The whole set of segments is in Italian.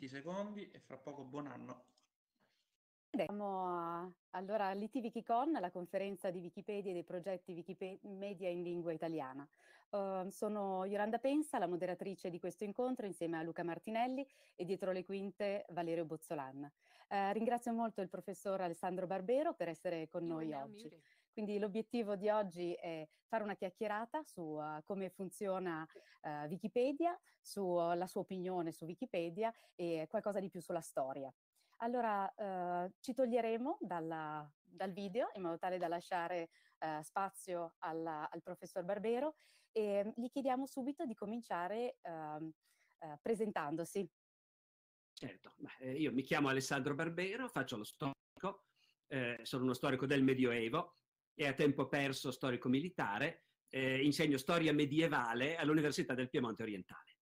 20 secondi e fra poco buon anno. Andiamo allora all'IT Wikicon, la conferenza di Wikipedia e dei progetti Wikimedia in lingua italiana. Uh, sono Yolanda Pensa, la moderatrice di questo incontro, insieme a Luca Martinelli e dietro le quinte Valerio Bozzolan. Uh, ringrazio molto il professor Alessandro Barbero per essere con Io noi oggi. Mire. Quindi l'obiettivo di oggi è fare una chiacchierata su uh, come funziona uh, Wikipedia, sulla eh, uh, sua opinione su Wikipedia e qualcosa di più sulla storia. Allora ci toglieremo dalla, dal video in modo tale da lasciare spazio alla, al professor Barbero e mm, gli chiediamo subito di cominciare ehm, presentandosi. Certo, io mi chiamo Alessandro Barbero, faccio lo storico, eh, sono uno storico del Medioevo e a tempo perso storico-militare, eh, insegno storia medievale all'Università del Piemonte Orientale.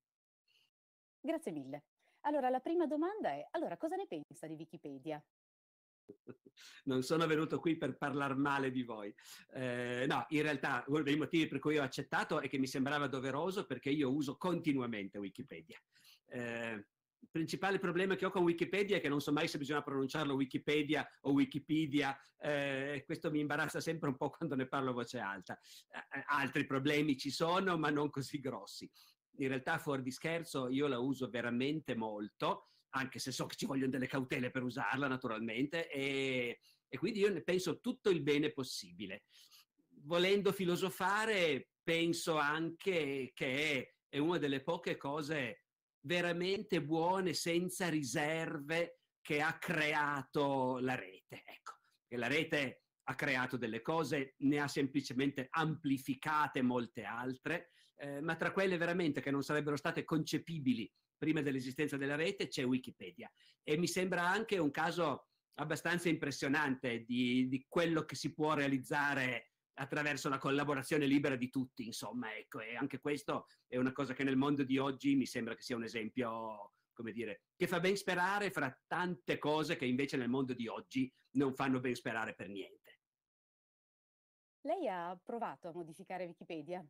Grazie mille. Allora, la prima domanda è, allora, cosa ne pensa di Wikipedia? Non sono venuto qui per parlare male di voi. Eh, no, in realtà uno dei motivi per cui ho accettato è che mi sembrava doveroso perché io uso continuamente Wikipedia. Eh, il principale problema che ho con Wikipedia è che non so mai se bisogna pronunciarlo Wikipedia o Wikipedia, eh, questo mi imbarazza sempre un po' quando ne parlo a voce alta. Eh, altri problemi ci sono, ma non così grossi. In realtà, fuori di scherzo, io la uso veramente molto, anche se so che ci vogliono delle cautele per usarla, naturalmente, e, e quindi io ne penso tutto il bene possibile. Volendo filosofare, penso anche che è una delle poche cose veramente buone, senza riserve, che ha creato la rete. Ecco, e la rete ha creato delle cose, ne ha semplicemente amplificate molte altre, eh, ma tra quelle veramente che non sarebbero state concepibili prima dell'esistenza della rete c'è Wikipedia. E mi sembra anche un caso abbastanza impressionante di, di quello che si può realizzare attraverso la collaborazione libera di tutti, insomma, ecco, e anche questo è una cosa che nel mondo di oggi mi sembra che sia un esempio, come dire, che fa ben sperare fra tante cose che invece nel mondo di oggi non fanno ben sperare per niente. Lei ha provato a modificare Wikipedia?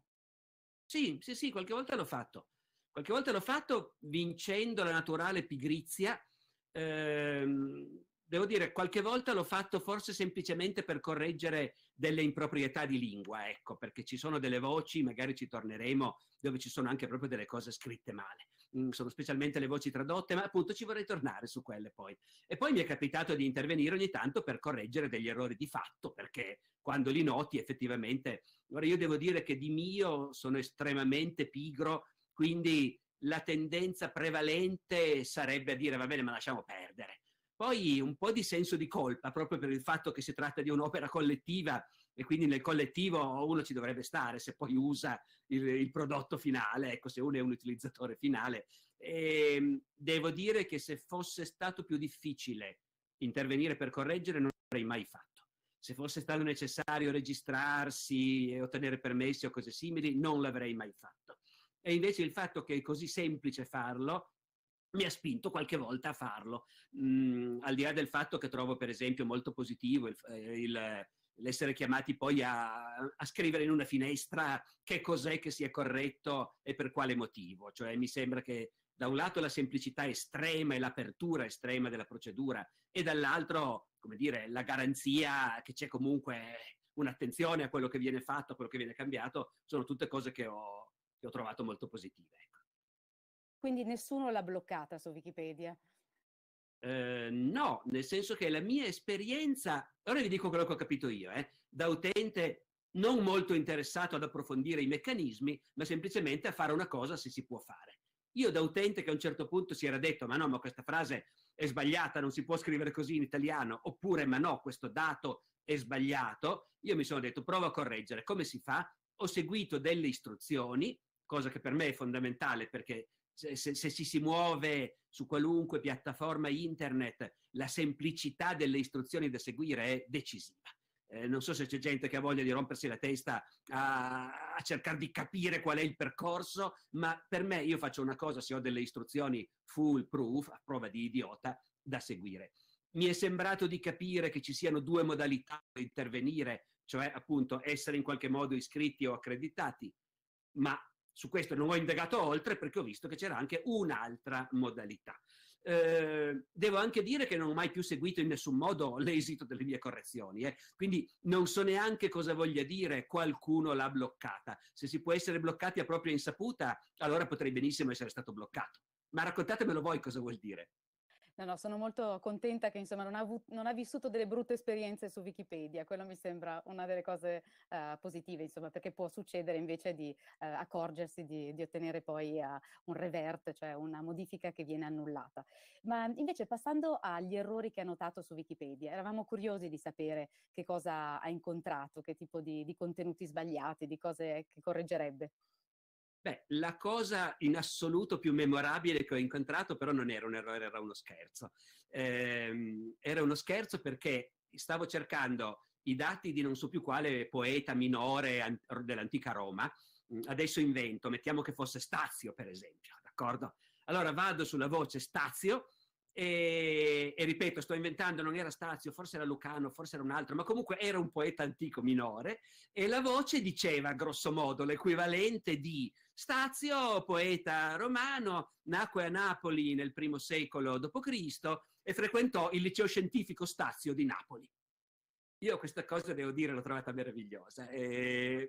Sì, sì, sì, qualche volta l'ho fatto. Qualche volta l'ho fatto vincendo la naturale pigrizia. Ehm, devo dire, qualche volta l'ho fatto forse semplicemente per correggere delle improprietà di lingua, ecco, perché ci sono delle voci, magari ci torneremo, dove ci sono anche proprio delle cose scritte male. Mm, sono specialmente le voci tradotte, ma appunto ci vorrei tornare su quelle poi. E poi mi è capitato di intervenire ogni tanto per correggere degli errori di fatto, perché quando li noti effettivamente... Ora io devo dire che di mio sono estremamente pigro, quindi la tendenza prevalente sarebbe a dire va bene ma lasciamo perdere poi un po' di senso di colpa, proprio per il fatto che si tratta di un'opera collettiva e quindi nel collettivo uno ci dovrebbe stare se poi usa il, il prodotto finale, ecco, se uno è un utilizzatore finale. E, ehm, devo dire che se fosse stato più difficile intervenire per correggere non l'avrei mai fatto. Se fosse stato necessario registrarsi e ottenere permessi o cose simili, non l'avrei mai fatto. E invece il fatto che è così semplice farlo mi ha spinto qualche volta a farlo. Mm, al di là del fatto che trovo, per esempio, molto positivo il, eh, il, l'essere chiamati poi a, a, scrivere in una finestra che cos'è che sia corretto e per quale motivo. Cioè, mi sembra che da un lato la semplicità estrema e l'apertura estrema della procedura e dall'altro, come dire, la garanzia che c'è comunque un'attenzione a quello che viene fatto, a quello che viene cambiato, sono tutte cose che ho, che ho trovato molto positive. Quindi nessuno l'ha bloccata su Wikipedia. Eh, no, nel senso che la mia esperienza, ora vi dico quello che ho capito io, eh, da utente non molto interessato ad approfondire i meccanismi, ma semplicemente a fare una cosa se si può fare. Io da utente che a un certo punto si era detto, ma no, ma questa frase è sbagliata, non si può scrivere così in italiano, oppure, ma no, questo dato è sbagliato, io mi sono detto, provo a correggere, come si fa? Ho seguito delle istruzioni, cosa che per me è fondamentale perché se, se, se, ci si muove su qualunque piattaforma internet, la semplicità delle istruzioni da seguire è decisiva. Eh, non so se c'è gente che ha voglia di rompersi la testa a, a cercare di capire qual è il percorso, ma per me io faccio una cosa se ho delle istruzioni foolproof, a prova di idiota, da seguire mi è sembrato di capire che ci siano due modalità per intervenire, cioè appunto essere in qualche modo iscritti o accreditati, ma su questo non ho indagato oltre perché ho visto che c'era anche un'altra modalità. Eh, devo anche dire che non ho mai più seguito in nessun modo l'esito delle mie correzioni, eh. quindi non so neanche cosa voglia dire qualcuno l'ha bloccata. Se si può essere bloccati a propria insaputa, allora potrei benissimo essere stato bloccato. Ma raccontatemelo voi cosa vuol dire. No, no, sono molto contenta che insomma non ha, avuto, non ha, vissuto delle brutte esperienze su Wikipedia, quello mi sembra una delle cose uh, positive, insomma, perché può succedere invece di uh, accorgersi di, di, ottenere poi uh, un revert, cioè una modifica che viene annullata. Ma invece passando agli errori che ha notato su Wikipedia, eravamo curiosi di sapere che cosa ha incontrato, che tipo di, di contenuti sbagliati, di cose che correggerebbe. Beh, la cosa in assoluto più memorabile che ho incontrato però non era un errore, era uno scherzo. Eh, era uno scherzo perché stavo cercando i dati di non so più quale poeta minore dell'antica Roma, mm, adesso invento, mettiamo che fosse Stazio per esempio, d'accordo? Allora vado sulla voce Stazio e, e, ripeto, sto inventando, non era Stazio, forse era Lucano, forse era un altro, ma comunque era un poeta antico minore e la voce diceva grosso modo l'equivalente di Stazio, poeta romano, nacque a Napoli nel primo secolo d.C. e frequentò il liceo scientifico Stazio di Napoli. Io questa cosa, devo dire, l'ho trovata meravigliosa. E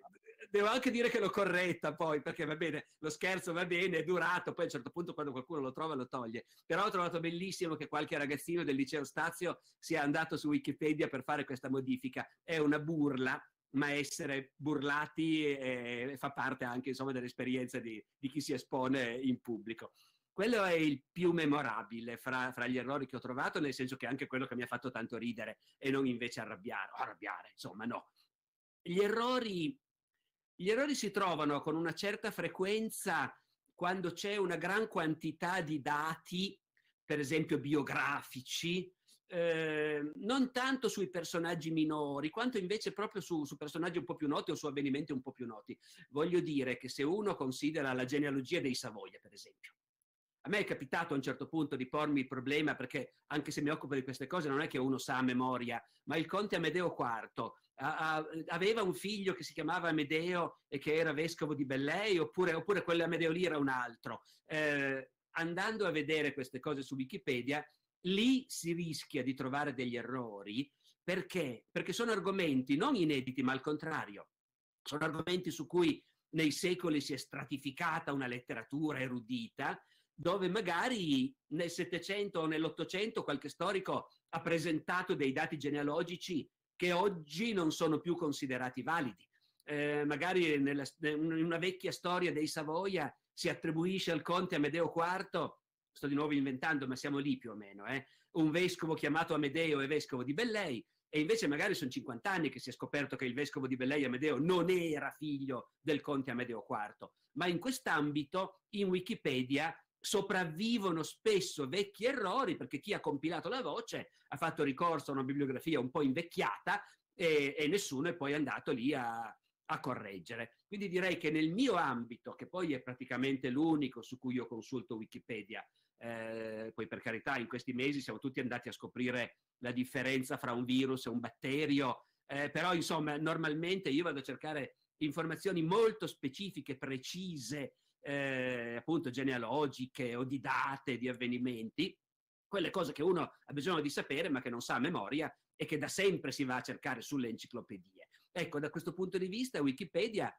devo anche dire che l'ho corretta poi, perché va bene, lo scherzo va bene, è durato, poi a un certo punto quando qualcuno lo trova lo toglie. Però ho trovato bellissimo che qualche ragazzino del liceo Stazio sia andato su Wikipedia per fare questa modifica. È una burla, ma essere burlati eh, fa parte anche insomma, dell'esperienza di, di, chi si espone in pubblico. Quello è il più memorabile fra, fra, gli errori che ho trovato, nel senso che è anche quello che mi ha fatto tanto ridere e non invece arrabbiare, arrabbiare insomma, no. Gli errori gli errori si trovano con una certa frequenza quando c'è una gran quantità di dati, per esempio biografici, eh, non tanto sui personaggi minori, quanto invece proprio su, su, personaggi un po' più noti o su avvenimenti un po' più noti. Voglio dire che se uno considera la genealogia dei Savoia, per esempio, a me è capitato a un certo punto di pormi il problema, perché anche se mi occupo di queste cose non è che uno sa a memoria, ma il conte Amedeo IV aveva un figlio che si chiamava Amedeo e che era vescovo di Bellei, oppure, oppure quell'Amedeo lì era un altro. Eh, andando a vedere queste cose su Wikipedia, lì si rischia di trovare degli errori perché? Perché sono argomenti non inediti, ma al contrario, sono argomenti su cui nei secoli si è stratificata una letteratura erudita, dove magari nel Settecento o nell'Ottocento qualche storico ha presentato dei dati genealogici che oggi non sono più considerati validi. Eh, magari nella, in una vecchia storia dei Savoia si attribuisce al conte Amedeo IV, sto di nuovo inventando, ma siamo lì più o meno, eh, un vescovo chiamato Amedeo e vescovo di Bellei, e invece magari sono 50 anni che si è scoperto che il vescovo di Bellei Amedeo non era figlio del conte Amedeo IV, ma in quest'ambito in Wikipedia sopravvivono spesso vecchi errori perché chi ha compilato la voce ha fatto ricorso a una bibliografia un po' invecchiata e, e nessuno è poi andato lì a, a correggere. Quindi direi che nel mio ambito, che poi è praticamente l'unico su cui io consulto Wikipedia, eh, poi per carità in questi mesi siamo tutti andati a scoprire la differenza fra un virus e un batterio, eh, però insomma normalmente io vado a cercare informazioni molto specifiche, precise, eh, appunto genealogiche o di date, di avvenimenti, quelle cose che uno ha bisogno di sapere ma che non sa a memoria e che da sempre si va a cercare sulle enciclopedie. Ecco, da questo punto di vista Wikipedia,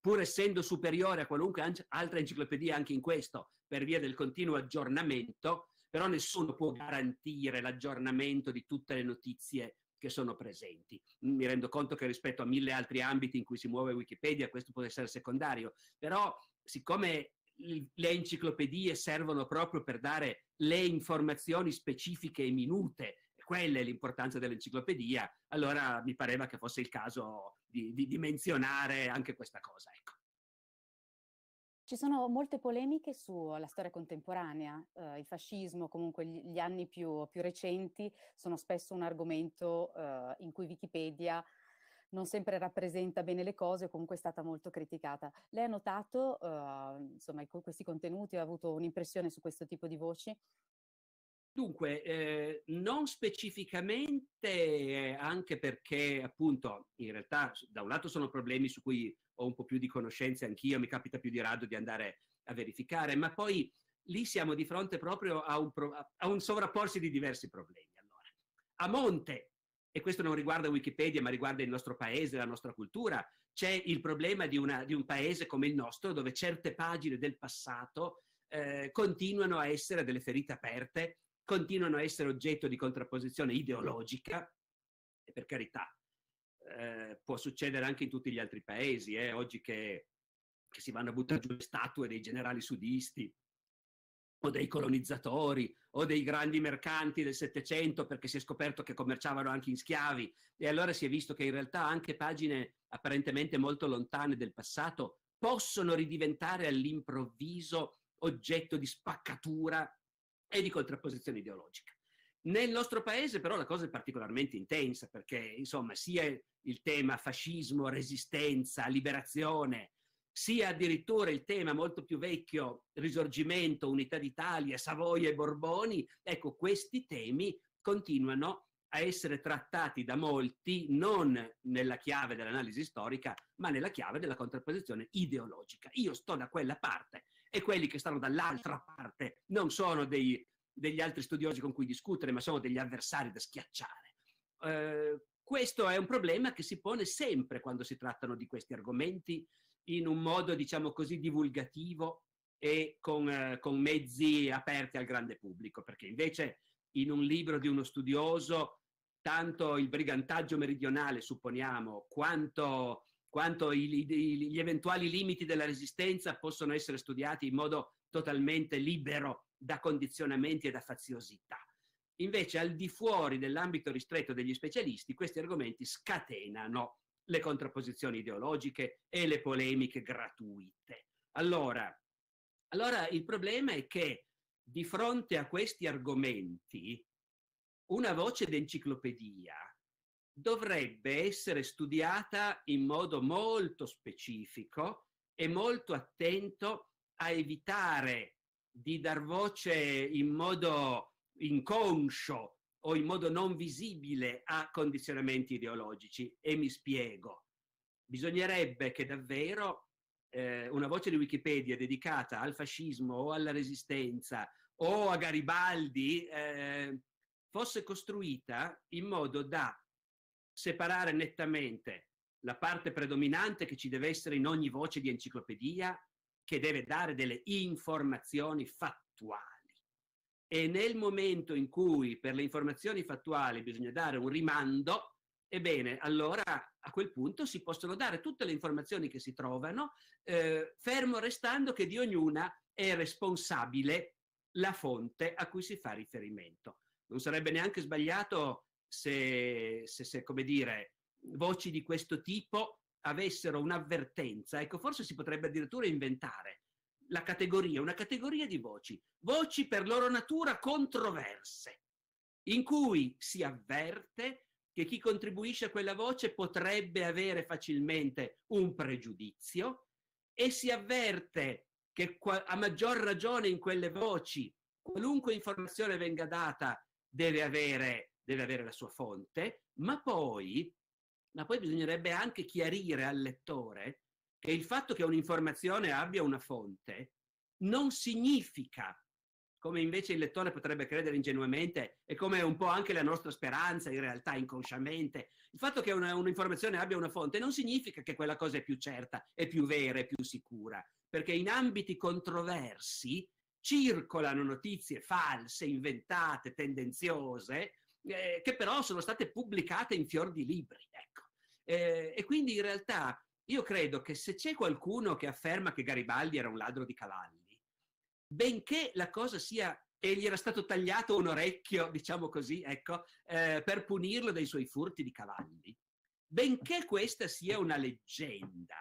pur essendo superiore a qualunque altra enciclopedia anche in questo, per via del continuo aggiornamento, però nessuno può garantire l'aggiornamento di tutte le notizie che sono presenti. Mi rendo conto che rispetto a mille altri ambiti in cui si muove Wikipedia questo può essere secondario, però siccome le enciclopedie servono proprio per dare le informazioni specifiche e minute, quella è l'importanza dell'enciclopedia, allora mi pareva che fosse il caso di, di, di menzionare anche questa cosa. Ecco. Ci sono molte polemiche sulla storia contemporanea, eh, il fascismo, comunque gli, anni più, più recenti sono spesso un argomento eh, in cui Wikipedia non sempre rappresenta bene le cose o comunque è stata molto criticata. Lei ha notato, uh, insomma, questi contenuti, ha avuto un'impressione su questo tipo di voci? Dunque, eh, non specificamente, anche perché appunto in realtà da un lato sono problemi su cui ho un po' più di conoscenze anch'io, mi capita più di rado di andare a verificare, ma poi lì siamo di fronte proprio a un, pro- a un sovrapporsi di diversi problemi. Allora, a monte e questo non riguarda Wikipedia, ma riguarda il nostro paese, la nostra cultura. C'è il problema di, una, di un paese come il nostro, dove certe pagine del passato eh, continuano a essere delle ferite aperte, continuano a essere oggetto di contrapposizione ideologica, e per carità, eh, può succedere anche in tutti gli altri paesi, eh, oggi che, che si vanno a buttare giù le statue dei generali sudisti, o dei colonizzatori o dei grandi mercanti del Settecento perché si è scoperto che commerciavano anche in schiavi e allora si è visto che in realtà anche pagine apparentemente molto lontane del passato possono ridiventare all'improvviso oggetto di spaccatura e di contrapposizione ideologica. Nel nostro paese però la cosa è particolarmente intensa perché insomma sia il tema fascismo, resistenza, liberazione, sia addirittura il tema molto più vecchio, risorgimento, unità d'Italia, Savoia e Borboni, ecco questi temi continuano a essere trattati da molti non nella chiave dell'analisi storica, ma nella chiave della contrapposizione ideologica. Io sto da quella parte e quelli che stanno dall'altra parte non sono dei, degli altri studiosi con cui discutere, ma sono degli avversari da schiacciare. Eh, questo è un problema che si pone sempre quando si trattano di questi argomenti in un modo, diciamo così, divulgativo e con, eh, con mezzi aperti al grande pubblico, perché invece in un libro di uno studioso tanto il brigantaggio meridionale, supponiamo, quanto, quanto i, i, gli eventuali limiti della resistenza possono essere studiati in modo totalmente libero da condizionamenti e da faziosità. Invece, al di fuori dell'ambito ristretto degli specialisti, questi argomenti scatenano le contrapposizioni ideologiche e le polemiche gratuite. Allora, allora il problema è che di fronte a questi argomenti una voce d'enciclopedia dovrebbe essere studiata in modo molto specifico e molto attento a evitare di dar voce in modo inconscio o in modo non visibile a condizionamenti ideologici. E mi spiego. Bisognerebbe che davvero eh, una voce di Wikipedia dedicata al fascismo o alla resistenza o a Garibaldi eh, fosse costruita in modo da separare nettamente la parte predominante che ci deve essere in ogni voce di enciclopedia, che deve dare delle informazioni fattuali e nel momento in cui per le informazioni fattuali bisogna dare un rimando, ebbene, allora a quel punto si possono dare tutte le informazioni che si trovano, eh, fermo restando che di ognuna è responsabile la fonte a cui si fa riferimento. Non sarebbe neanche sbagliato se, se, se come dire, voci di questo tipo avessero un'avvertenza, ecco, forse si potrebbe addirittura inventare la categoria, una categoria di voci, voci per loro natura controverse, in cui si avverte che chi contribuisce a quella voce potrebbe avere facilmente un pregiudizio e si avverte che a maggior ragione in quelle voci qualunque informazione venga data deve avere, deve avere la sua fonte, ma poi, ma poi bisognerebbe anche chiarire al lettore che il fatto che un'informazione abbia una fonte non significa, come invece il lettore potrebbe credere ingenuamente e come un po' anche la nostra speranza in realtà inconsciamente, il fatto che una, un'informazione abbia una fonte non significa che quella cosa è più certa, è più vera, è più sicura, perché in ambiti controversi circolano notizie false, inventate, tendenziose, eh, che però sono state pubblicate in fior di libri. Ecco. Eh, e quindi in realtà io credo che se c'è qualcuno che afferma che Garibaldi era un ladro di cavalli, benché la cosa sia e gli era stato tagliato un orecchio, diciamo così, ecco, eh, per punirlo dei suoi furti di cavalli, benché questa sia una leggenda,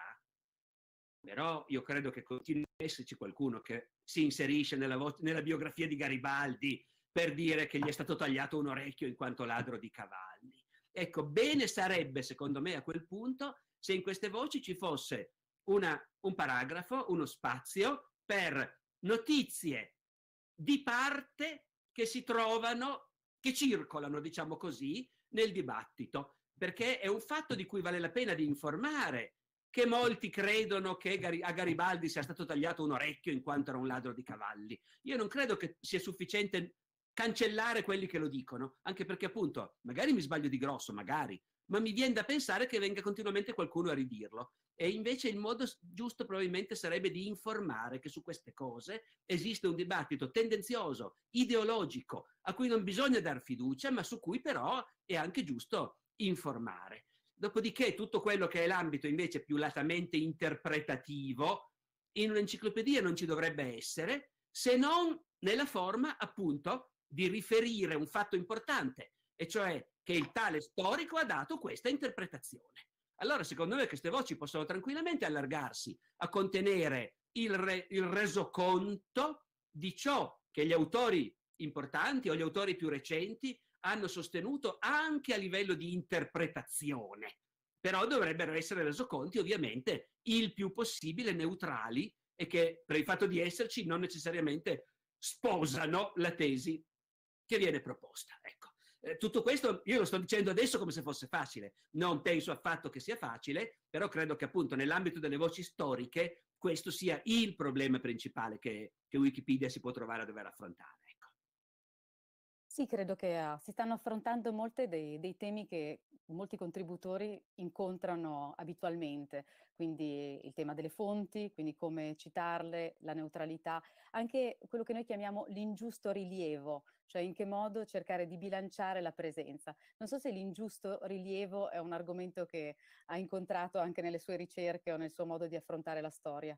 però io credo che continui ad esserci qualcuno che si inserisce nella, vo- nella biografia di Garibaldi per dire che gli è stato tagliato un orecchio in quanto ladro di cavalli. Ecco, bene sarebbe, secondo me, a quel punto se in queste voci ci fosse una, un paragrafo, uno spazio per notizie di parte che si trovano, che circolano, diciamo così, nel dibattito, perché è un fatto di cui vale la pena di informare, che molti credono che a Garibaldi sia stato tagliato un orecchio in quanto era un ladro di cavalli. Io non credo che sia sufficiente cancellare quelli che lo dicono, anche perché appunto, magari mi sbaglio di grosso, magari, ma mi viene da pensare che venga continuamente qualcuno a ridirlo. E invece il modo giusto probabilmente sarebbe di informare che su queste cose esiste un dibattito tendenzioso, ideologico, a cui non bisogna dar fiducia, ma su cui però è anche giusto informare. Dopodiché tutto quello che è l'ambito invece più latamente interpretativo, in un'enciclopedia non ci dovrebbe essere, se non nella forma appunto di riferire un fatto importante, e cioè che il tale storico ha dato questa interpretazione. Allora, secondo me, queste voci possono tranquillamente allargarsi a contenere il, re, il resoconto di ciò che gli autori importanti o gli autori più recenti hanno sostenuto anche a livello di interpretazione, però dovrebbero essere resoconti ovviamente il più possibile neutrali e che per il fatto di esserci non necessariamente sposano la tesi che viene proposta. Ecco. Eh, tutto questo io lo sto dicendo adesso come se fosse facile, non penso affatto che sia facile, però credo che appunto nell'ambito delle voci storiche questo sia il problema principale che, che Wikipedia si può trovare a dover affrontare. Ecco. Sì, credo che uh, si stanno affrontando molti dei, dei, temi che molti contributori incontrano abitualmente, quindi il tema delle fonti, quindi come citarle, la neutralità, anche quello che noi chiamiamo l'ingiusto rilievo cioè in che modo cercare di bilanciare la presenza. Non so se l'ingiusto rilievo è un argomento che ha incontrato anche nelle sue ricerche o nel suo modo di affrontare la storia.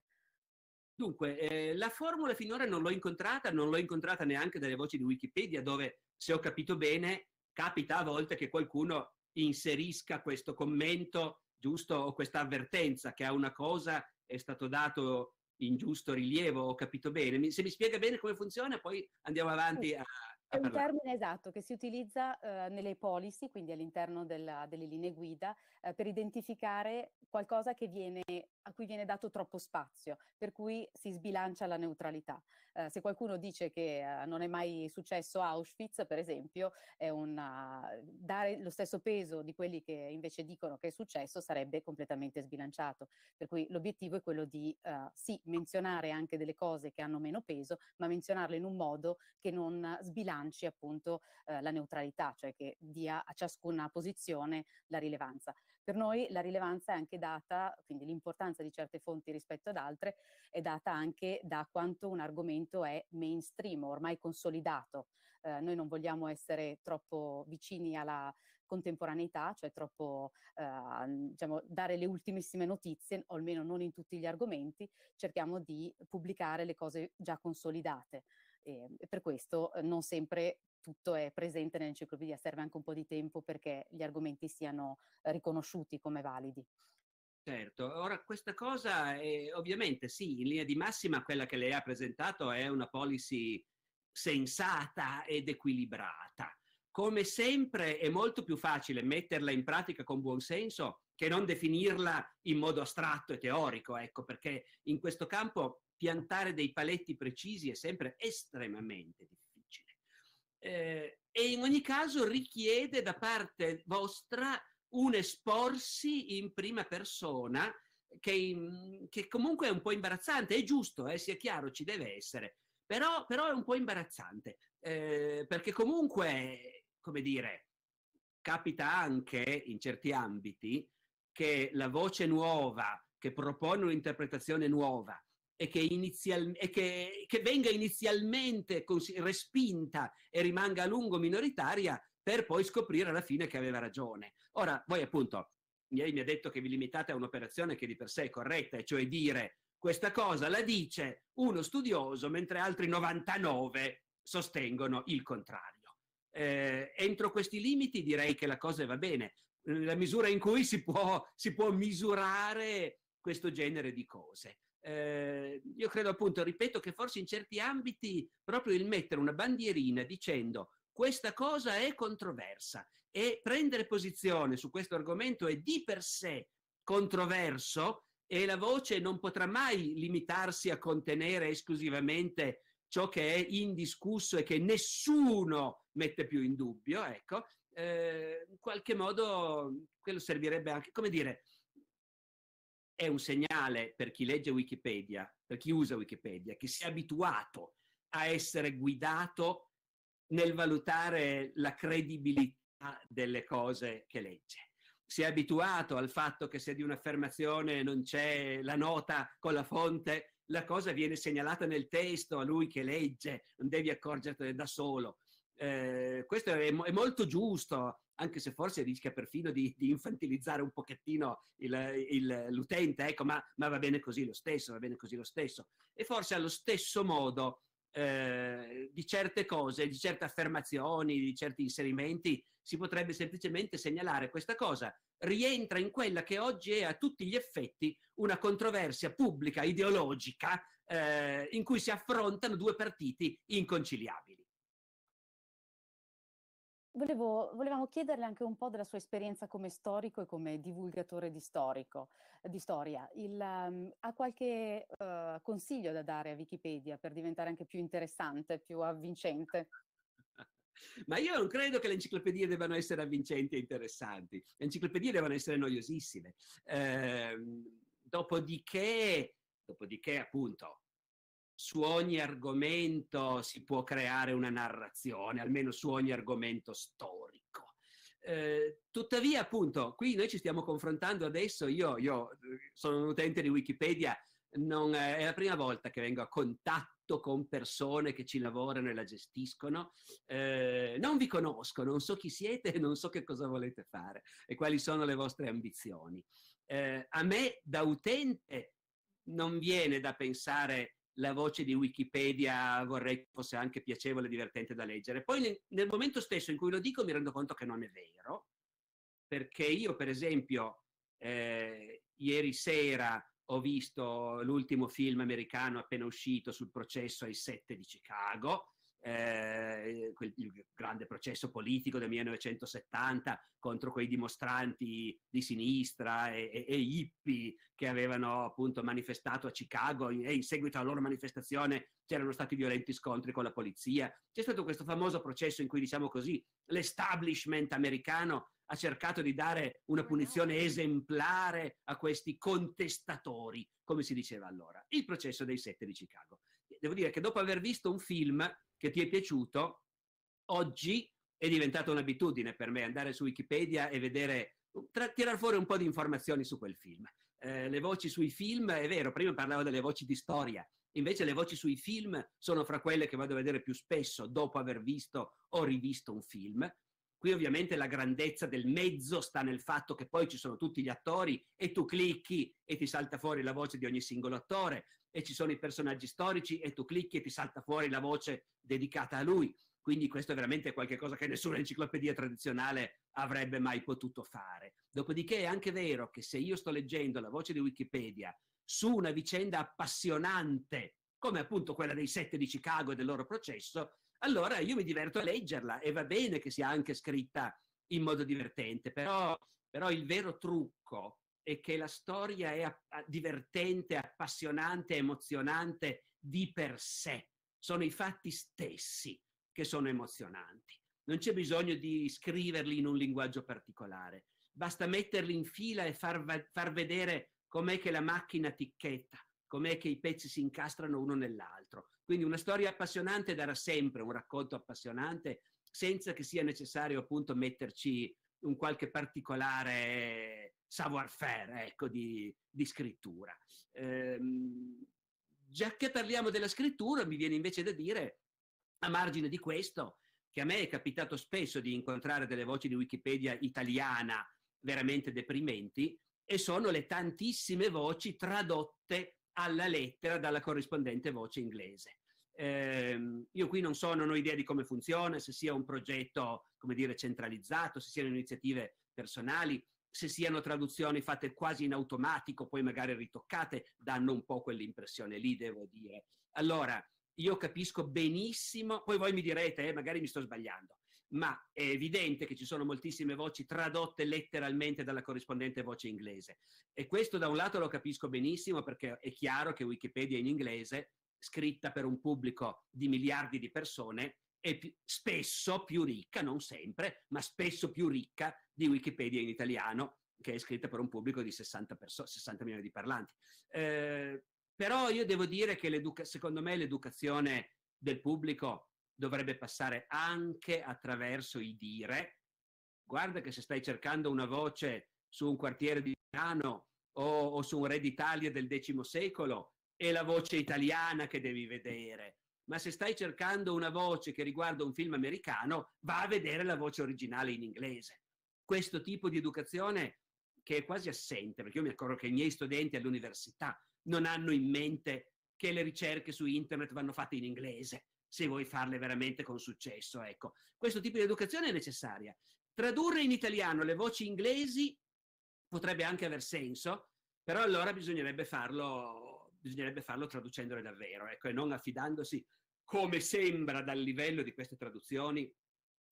Dunque, eh, la formula finora non l'ho incontrata, non l'ho incontrata neanche dalle voci di Wikipedia, dove, se ho capito bene, capita a volte che qualcuno inserisca questo commento giusto o questa avvertenza che a una cosa è stato dato ingiusto rilievo, ho capito bene. Mi, se mi spiega bene come funziona, poi andiamo avanti a, è un termine esatto che si utilizza eh, nelle policy, quindi all'interno della, delle linee guida, eh, per identificare qualcosa che viene a cui viene dato troppo spazio, per cui si sbilancia la neutralità. Eh, se qualcuno dice che eh, non è mai successo Auschwitz, per esempio, una, eh, dare lo stesso peso di quelli che invece dicono che è successo sarebbe completamente sbilanciato. Per cui l'obiettivo è quello di eh, sì menzionare anche delle cose che hanno meno peso, ma menzionarle in un modo che non sbilanci appunto eh, la neutralità, cioè che dia a ciascuna posizione la rilevanza. Per noi la rilevanza è anche data, quindi l'importanza di certe fonti rispetto ad altre, è data anche da quanto un argomento è mainstream, ormai consolidato. Eh, noi non vogliamo essere troppo vicini alla contemporaneità, cioè troppo eh, diciamo, dare le ultimissime notizie, o almeno non in tutti gli argomenti, cerchiamo di pubblicare le cose già consolidate. E, per questo eh, non sempre tutto è presente nell'enciclopedia, serve anche un po' di tempo perché gli argomenti siano eh, riconosciuti come validi. Certo, ora questa cosa è, eh, ovviamente sì, in linea di massima quella che lei ha presentato è una policy sensata ed equilibrata. Come sempre è molto più facile metterla in pratica con buon senso che non definirla in modo astratto e teorico, ecco, perché in questo campo piantare dei paletti precisi è sempre estremamente difficile eh, e in ogni caso richiede da parte vostra un esporsi in prima persona che, che comunque è un po' imbarazzante, è giusto, eh, sia chiaro, ci deve essere, però, però è un po' imbarazzante, eh, perché comunque, come dire, capita anche in certi ambiti che la voce nuova, che propone un'interpretazione nuova, e che, inizial, e che, che venga inizialmente cons- respinta e rimanga a lungo minoritaria per poi scoprire alla fine che aveva ragione. Ora, voi appunto, lei mi ha detto che vi limitate a un'operazione che di per sé è corretta, e cioè dire questa cosa la dice uno studioso, mentre altri 99 sostengono il contrario. Eh, entro questi limiti direi che la cosa va bene, nella misura in cui si può, si può misurare questo genere di cose eh, io credo appunto, ripeto, che forse in certi ambiti proprio il mettere una bandierina dicendo questa cosa è controversa e prendere posizione su questo argomento è di per sé controverso e la voce non potrà mai limitarsi a contenere esclusivamente ciò che è indiscusso e che nessuno mette più in dubbio, ecco, eh, in qualche modo quello servirebbe anche, come dire, è un segnale per chi legge Wikipedia, per chi usa Wikipedia, che si è abituato a essere guidato nel valutare la credibilità delle cose che legge. Si è abituato al fatto che se di un'affermazione non c'è la nota con la fonte, la cosa viene segnalata nel testo a lui che legge, non devi accorgertene da solo. Eh, questo è, è molto giusto, anche se forse rischia perfino di, di infantilizzare un pochettino il, il, l'utente, ecco, ma, ma, va bene così lo stesso, va bene così lo stesso. E forse allo stesso modo eh, di certe cose, di certe affermazioni, di certi inserimenti, si potrebbe semplicemente segnalare questa cosa, rientra in quella che oggi è a tutti gli effetti una controversia pubblica, ideologica, eh, in cui si affrontano due partiti inconciliabili. Volevo, volevamo chiederle anche un po' della sua esperienza come storico e come divulgatore di, storico, di storia. Il, um, ha qualche uh, consiglio da dare a Wikipedia per diventare anche più interessante, più avvincente? Ma io non credo che le enciclopedie debbano essere avvincenti e interessanti. Le enciclopedie devono essere noiosissime. Eh, dopodiché, dopodiché, appunto, su ogni argomento si può creare una narrazione, almeno su ogni argomento storico. Eh, tuttavia, appunto, qui noi ci stiamo confrontando adesso, io, io eh, sono un utente di Wikipedia, non, eh, è la prima volta che vengo a contatto con persone che ci lavorano e la gestiscono. Eh, non vi conosco, non so chi siete, non so che cosa volete fare e quali sono le vostre ambizioni. Eh, a me da utente non viene da pensare la voce di Wikipedia vorrei fosse anche piacevole e divertente da leggere. Poi nel momento stesso in cui lo dico mi rendo conto che non è vero, perché io per esempio eh, ieri sera ho visto l'ultimo film americano appena uscito sul processo ai sette di Chicago eh, quel, il grande processo politico del 1970 contro quei dimostranti di sinistra e, e, e hippie che avevano appunto manifestato a Chicago e in seguito alla loro manifestazione c'erano stati violenti scontri con la polizia. C'è stato questo famoso processo in cui, diciamo così, l'establishment americano ha cercato di dare una punizione esemplare a questi contestatori, come si diceva allora, il processo dei sette di Chicago. Devo dire che dopo aver visto un film che ti è piaciuto, oggi è diventata un'abitudine per me andare su Wikipedia e vedere, tra, tirar fuori un po' di informazioni su quel film. Eh, le voci sui film, è vero, prima parlavo delle voci di storia, invece le voci sui film sono fra quelle che vado a vedere più spesso dopo aver visto o rivisto un film, Qui ovviamente la grandezza del mezzo sta nel fatto che poi ci sono tutti gli attori e tu clicchi e ti salta fuori la voce di ogni singolo attore e ci sono i personaggi storici e tu clicchi e ti salta fuori la voce dedicata a lui. Quindi questo è veramente qualcosa che nessuna enciclopedia tradizionale avrebbe mai potuto fare. Dopodiché è anche vero che se io sto leggendo la voce di Wikipedia su una vicenda appassionante, come appunto quella dei sette di Chicago e del loro processo, allora io mi diverto a leggerla e va bene che sia anche scritta in modo divertente, però, però il vero trucco è che la storia è a, divertente, appassionante, emozionante di per sé. Sono i fatti stessi che sono emozionanti. Non c'è bisogno di scriverli in un linguaggio particolare, basta metterli in fila e far, far vedere com'è che la macchina ticchetta, com'è che i pezzi si incastrano uno nell'altro. Quindi una storia appassionante darà sempre un racconto appassionante senza che sia necessario appunto metterci un qualche particolare savoir-faire ecco, di, di scrittura. Ehm, già che parliamo della scrittura, mi viene invece da dire, a margine di questo, che a me è capitato spesso di incontrare delle voci di Wikipedia italiana veramente deprimenti, e sono le tantissime voci tradotte alla lettera dalla corrispondente voce inglese. Eh, io qui non so, non ho idea di come funziona, se sia un progetto, come dire, centralizzato, se siano iniziative personali, se siano traduzioni fatte quasi in automatico, poi magari ritoccate, danno un po' quell'impressione lì, devo dire. Allora, io capisco benissimo, poi voi mi direte, eh, magari mi sto sbagliando, ma è evidente che ci sono moltissime voci tradotte letteralmente dalla corrispondente voce inglese. E questo da un lato lo capisco benissimo perché è chiaro che Wikipedia in inglese, scritta per un pubblico di miliardi di persone, è più, spesso più ricca, non sempre, ma spesso più ricca di Wikipedia in italiano, che è scritta per un pubblico di 60, 60 milioni di parlanti. Eh, però io devo dire che secondo me l'educazione del pubblico dovrebbe passare anche attraverso i dire. Guarda che se stai cercando una voce su un quartiere di Milano o, o su un re d'Italia del X secolo, è la voce italiana che devi vedere. Ma se stai cercando una voce che riguarda un film americano, va a vedere la voce originale in inglese. Questo tipo di educazione che è quasi assente, perché io mi accorgo che i miei studenti all'università non hanno in mente che le ricerche su internet vanno fatte in inglese se vuoi farle veramente con successo. Ecco, questo tipo di educazione è necessaria. Tradurre in italiano le voci inglesi potrebbe anche aver senso, però allora bisognerebbe farlo, bisognerebbe farlo traducendole davvero, ecco, e non affidandosi, come sembra dal livello di queste traduzioni,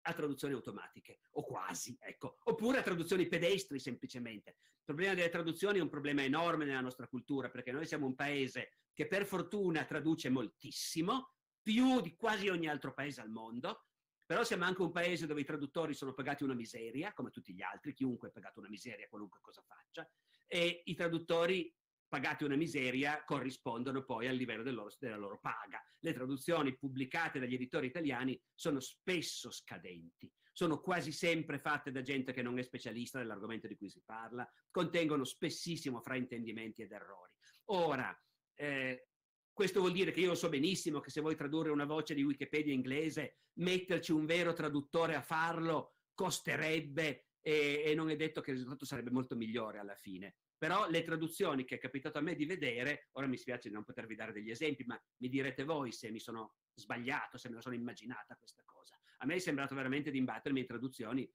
a traduzioni automatiche, o quasi, ecco, oppure a traduzioni pedestri semplicemente. Il problema delle traduzioni è un problema enorme nella nostra cultura, perché noi siamo un paese che per fortuna traduce moltissimo, più di quasi ogni altro paese al mondo, però siamo anche un paese dove i traduttori sono pagati una miseria, come tutti gli altri, chiunque è pagato una miseria qualunque cosa faccia, e i traduttori pagati una miseria corrispondono poi al livello del loro, della loro paga. Le traduzioni pubblicate dagli editori italiani sono spesso scadenti, sono quasi sempre fatte da gente che non è specialista dell'argomento di cui si parla, contengono spessissimo fraintendimenti ed errori. Ora, eh, questo vuol dire che io so benissimo che se vuoi tradurre una voce di Wikipedia inglese, metterci un vero traduttore a farlo costerebbe e, e non è detto che il risultato sarebbe molto migliore alla fine. Però le traduzioni che è capitato a me di vedere, ora mi spiace di non potervi dare degli esempi, ma mi direte voi se mi sono sbagliato, se me la sono immaginata questa cosa. A me è sembrato veramente di imbattermi in traduzioni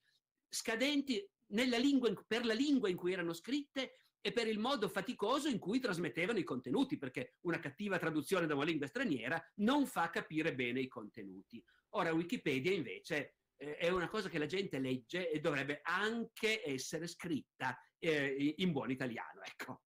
scadenti nella lingua, per la lingua in cui erano scritte e per il modo faticoso in cui trasmettevano i contenuti, perché una cattiva traduzione da una lingua straniera non fa capire bene i contenuti. Ora Wikipedia invece eh, è una cosa che la gente legge e dovrebbe anche essere scritta eh, in buon italiano, ecco.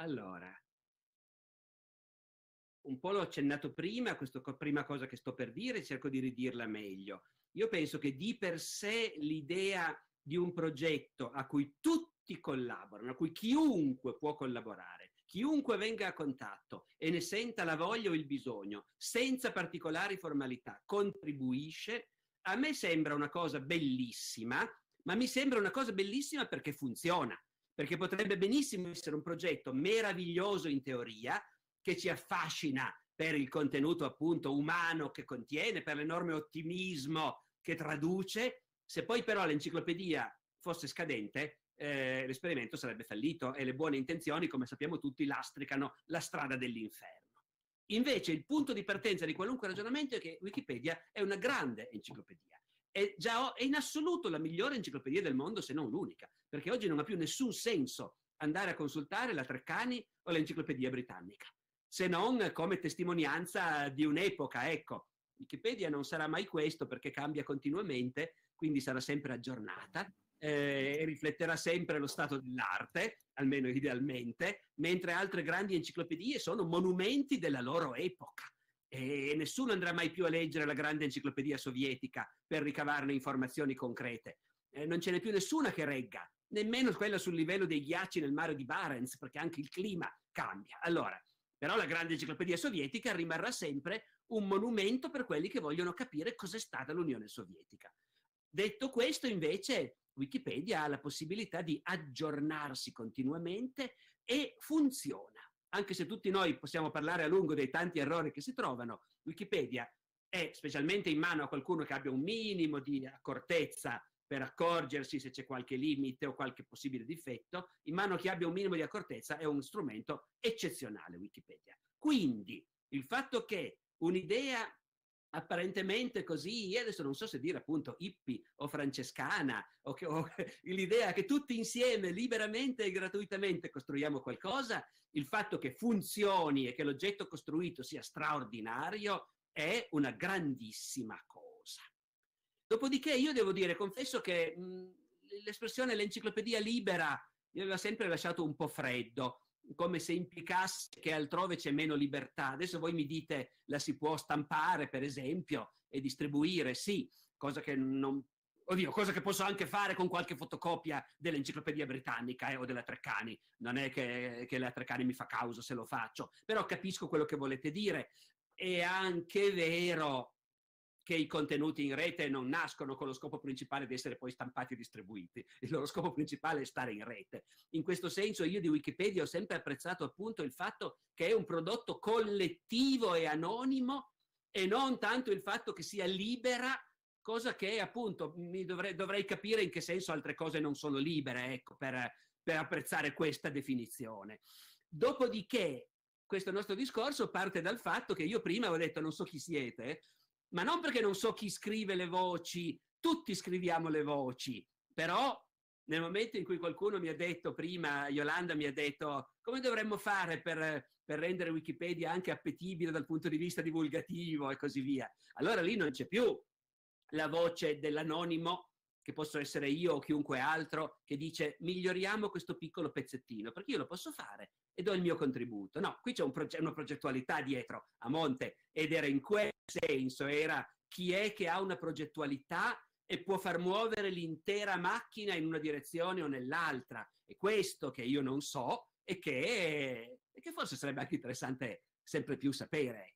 Allora, un po' l'ho accennato prima, questa prima cosa che sto per dire, cerco di ridirla meglio. Io penso che di per sé l'idea di un progetto a cui tutti collaborano, a cui chiunque può collaborare, chiunque venga a contatto e ne senta la voglia o il bisogno, senza particolari formalità, contribuisce, a me sembra una cosa bellissima, ma mi sembra una cosa bellissima perché funziona perché potrebbe benissimo essere un progetto meraviglioso in teoria, che ci affascina per il contenuto appunto umano che contiene, per l'enorme ottimismo che traduce, se poi però l'enciclopedia fosse scadente, eh, l'esperimento sarebbe fallito e le buone intenzioni, come sappiamo tutti, lastricano la strada dell'inferno. Invece il punto di partenza di qualunque ragionamento è che Wikipedia è una grande enciclopedia. È già in assoluto la migliore enciclopedia del mondo, se non l'unica perché oggi non ha più nessun senso andare a consultare la Treccani o l'Enciclopedia Britannica, se non come testimonianza di un'epoca, ecco. Wikipedia non sarà mai questo perché cambia continuamente, quindi sarà sempre aggiornata eh, e rifletterà sempre lo stato dell'arte, almeno idealmente, mentre altre grandi enciclopedie sono monumenti della loro epoca e nessuno andrà mai più a leggere la grande enciclopedia sovietica per ricavarne informazioni concrete. Eh, non ce n'è più nessuna che regga nemmeno quella sul livello dei ghiacci nel mare di Barents, perché anche il clima cambia. Allora, però la grande enciclopedia sovietica rimarrà sempre un monumento per quelli che vogliono capire cos'è stata l'Unione Sovietica. Detto questo, invece, Wikipedia ha la possibilità di aggiornarsi continuamente e funziona. Anche se tutti noi possiamo parlare a lungo dei tanti errori che si trovano, Wikipedia è specialmente in mano a qualcuno che abbia un minimo di accortezza per accorgersi se c'è qualche limite o qualche possibile difetto, in mano che abbia un minimo di accortezza è uno strumento eccezionale Wikipedia. Quindi il fatto che un'idea apparentemente così, io adesso non so se dire appunto hippie o francescana, o, che, o l'idea che tutti insieme, liberamente e gratuitamente costruiamo qualcosa, il fatto che funzioni e che l'oggetto costruito sia straordinario è una grandissima cosa. Dopodiché io devo dire, confesso che mh, mhmm, l'espressione l'enciclopedia libera mi aveva sempre lasciato un po' freddo, come se implicasse che altrove c'è meno libertà. Adesso voi mi dite la si può stampare, per esempio, e distribuire, sì, cosa che non... Oddio, cosa che posso anche fare con qualche fotocopia dell'enciclopedia britannica eh, o della Treccani. Non è che, che la Treccani mi fa causa se lo faccio, però capisco quello che volete dire. È anche vero che i contenuti in rete non nascono con lo scopo principale di essere poi stampati e distribuiti. Il loro scopo principale è stare in rete. In questo senso io di Wikipedia ho sempre apprezzato appunto il fatto che è un prodotto collettivo e anonimo e non tanto il fatto che sia libera cosa che appunto dovrei, dovrei, capire in che senso altre cose non sono libere, ecco, per, per, apprezzare questa definizione. Dopodiché, questo nostro discorso parte dal fatto che io prima avevo detto non so chi siete, ma non perché non so chi scrive le voci, tutti scriviamo le voci, però nel momento in cui qualcuno mi ha detto prima, Yolanda mi ha detto come dovremmo fare per, per, rendere Wikipedia anche appetibile dal punto di vista divulgativo e così via, allora lì non c'è più la voce dell'anonimo che posso essere io o chiunque altro, che dice miglioriamo questo piccolo pezzettino, perché io lo posso fare e do il mio contributo. No, qui c'è un proge- una progettualità dietro a monte ed era in quel senso, era chi è che ha una progettualità e può far muovere l'intera macchina in una direzione o nell'altra. E questo che io non so e che, e che forse sarebbe anche interessante sempre più sapere.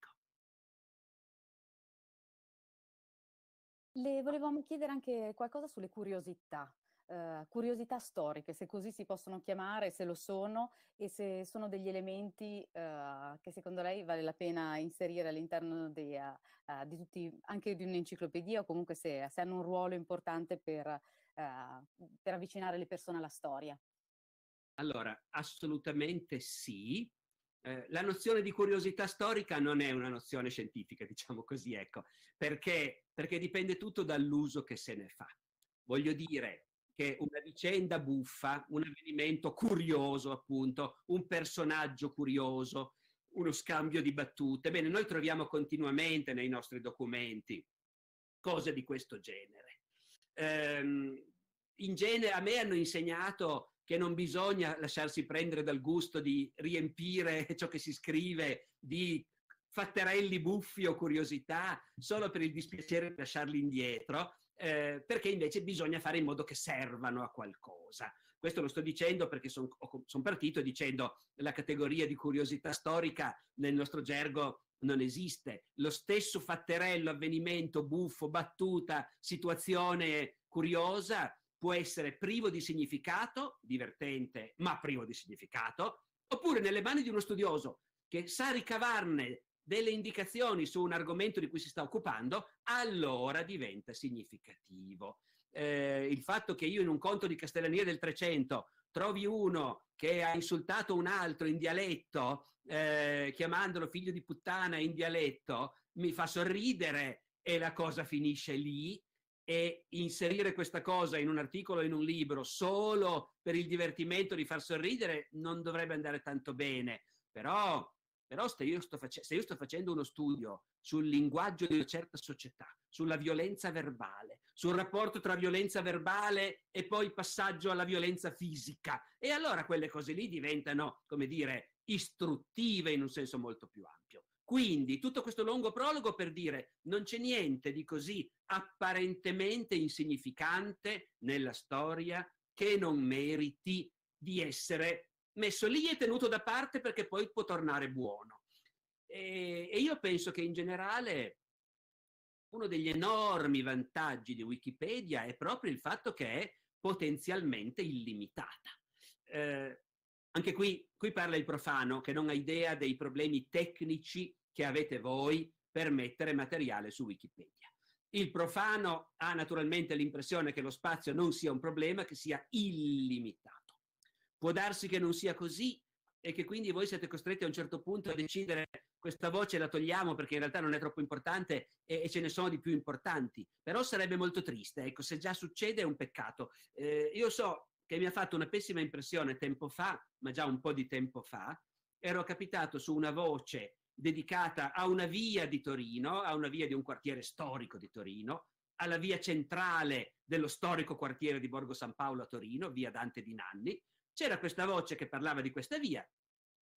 Le volevamo chiedere anche qualcosa sulle curiosità, eh, curiosità storiche, se così si possono chiamare, se lo sono e se sono degli elementi eh, che secondo lei vale la pena inserire all'interno di, uh, eh, eh, di tutti, anche di un'enciclopedia o comunque se, se hanno un ruolo importante per, uh, per avvicinare le persone alla storia. Allora, assolutamente sì, eh, la nozione di curiosità storica non è una nozione scientifica, diciamo così, ecco, perché, perché dipende tutto dall'uso che se ne fa. Voglio dire che una vicenda buffa, un avvenimento curioso, appunto, un personaggio curioso, uno scambio di battute. Bene, noi troviamo continuamente nei nostri documenti cose di questo genere. Ehm, in genere, a me hanno insegnato che non bisogna lasciarsi prendere dal gusto di riempire ciò che si scrive di fatterelli buffi o curiosità solo per il dispiacere di lasciarli indietro, eh, perché invece bisogna fare in modo che servano a qualcosa. Questo lo sto dicendo perché sono son partito dicendo che la categoria di curiosità storica nel nostro gergo non esiste. Lo stesso fatterello, avvenimento, buffo, battuta, situazione curiosa può essere privo di significato, divertente ma privo di significato, oppure nelle mani di uno studioso che sa ricavarne delle indicazioni su un argomento di cui si sta occupando, allora diventa significativo. Eh, il fatto che io in un conto di Castellania del 300 trovi uno che ha insultato un altro in dialetto, eh, chiamandolo figlio di puttana in dialetto, mi fa sorridere e la cosa finisce lì, e inserire questa cosa in un articolo, in un libro, solo per il divertimento di far sorridere, non dovrebbe andare tanto bene. Però, però se, io face- se, io sto facendo uno studio sul linguaggio di una certa società, sulla violenza verbale, sul rapporto tra violenza verbale e poi passaggio alla violenza fisica, e allora quelle cose lì diventano, come dire, istruttive in un senso molto più ampio. Quindi tutto questo lungo prologo per dire non c'è niente di così apparentemente insignificante nella storia che non meriti di essere messo lì e tenuto da parte perché poi può tornare buono. E, e io penso che in generale uno degli enormi vantaggi di Wikipedia è proprio il fatto che è potenzialmente illimitata. Eh, anche qui, qui parla il profano che non ha idea dei problemi tecnici che avete voi per mettere materiale su Wikipedia. Il profano ha naturalmente l'impressione che lo spazio non sia un problema, che sia illimitato. Può darsi che non sia così e che quindi voi siete costretti a un certo punto a decidere questa voce la togliamo perché in realtà non è troppo importante e, e ce ne sono di più importanti. Però sarebbe molto triste, ecco, se già succede è un peccato. Eh, io so, che mi ha fatto una pessima impressione tempo fa, ma già un po' di tempo fa, ero capitato su una voce dedicata a una via di Torino, a una via di un quartiere storico di Torino, alla via centrale dello storico quartiere di Borgo San Paolo a Torino, via Dante di Nanni, c'era questa voce che parlava di questa via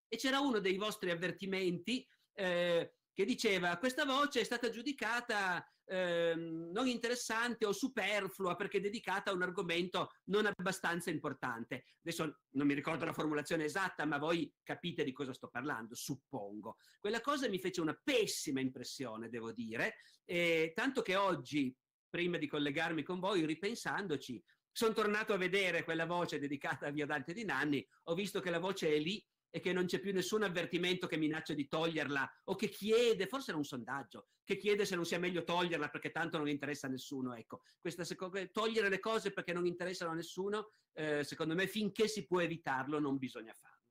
e c'era uno dei vostri avvertimenti eh, che diceva questa voce è stata giudicata Ehm, non interessante o superflua perché dedicata a un argomento non abbastanza importante. Adesso non mi ricordo la formulazione esatta, ma voi capite di cosa sto parlando, suppongo. Quella cosa mi fece una pessima impressione, devo dire, eh, tanto che oggi, prima di collegarmi con voi, ripensandoci, sono tornato a vedere quella voce dedicata a Via Dante di Nanni, ho visto che la voce è lì e che non c'è più nessun avvertimento che minaccia di toglierla o che chiede, forse era un sondaggio, che chiede se non sia meglio toglierla perché tanto non interessa a nessuno. Ecco, questa, togliere le cose perché non interessano a nessuno, eh, secondo me finché si può evitarlo non bisogna farlo.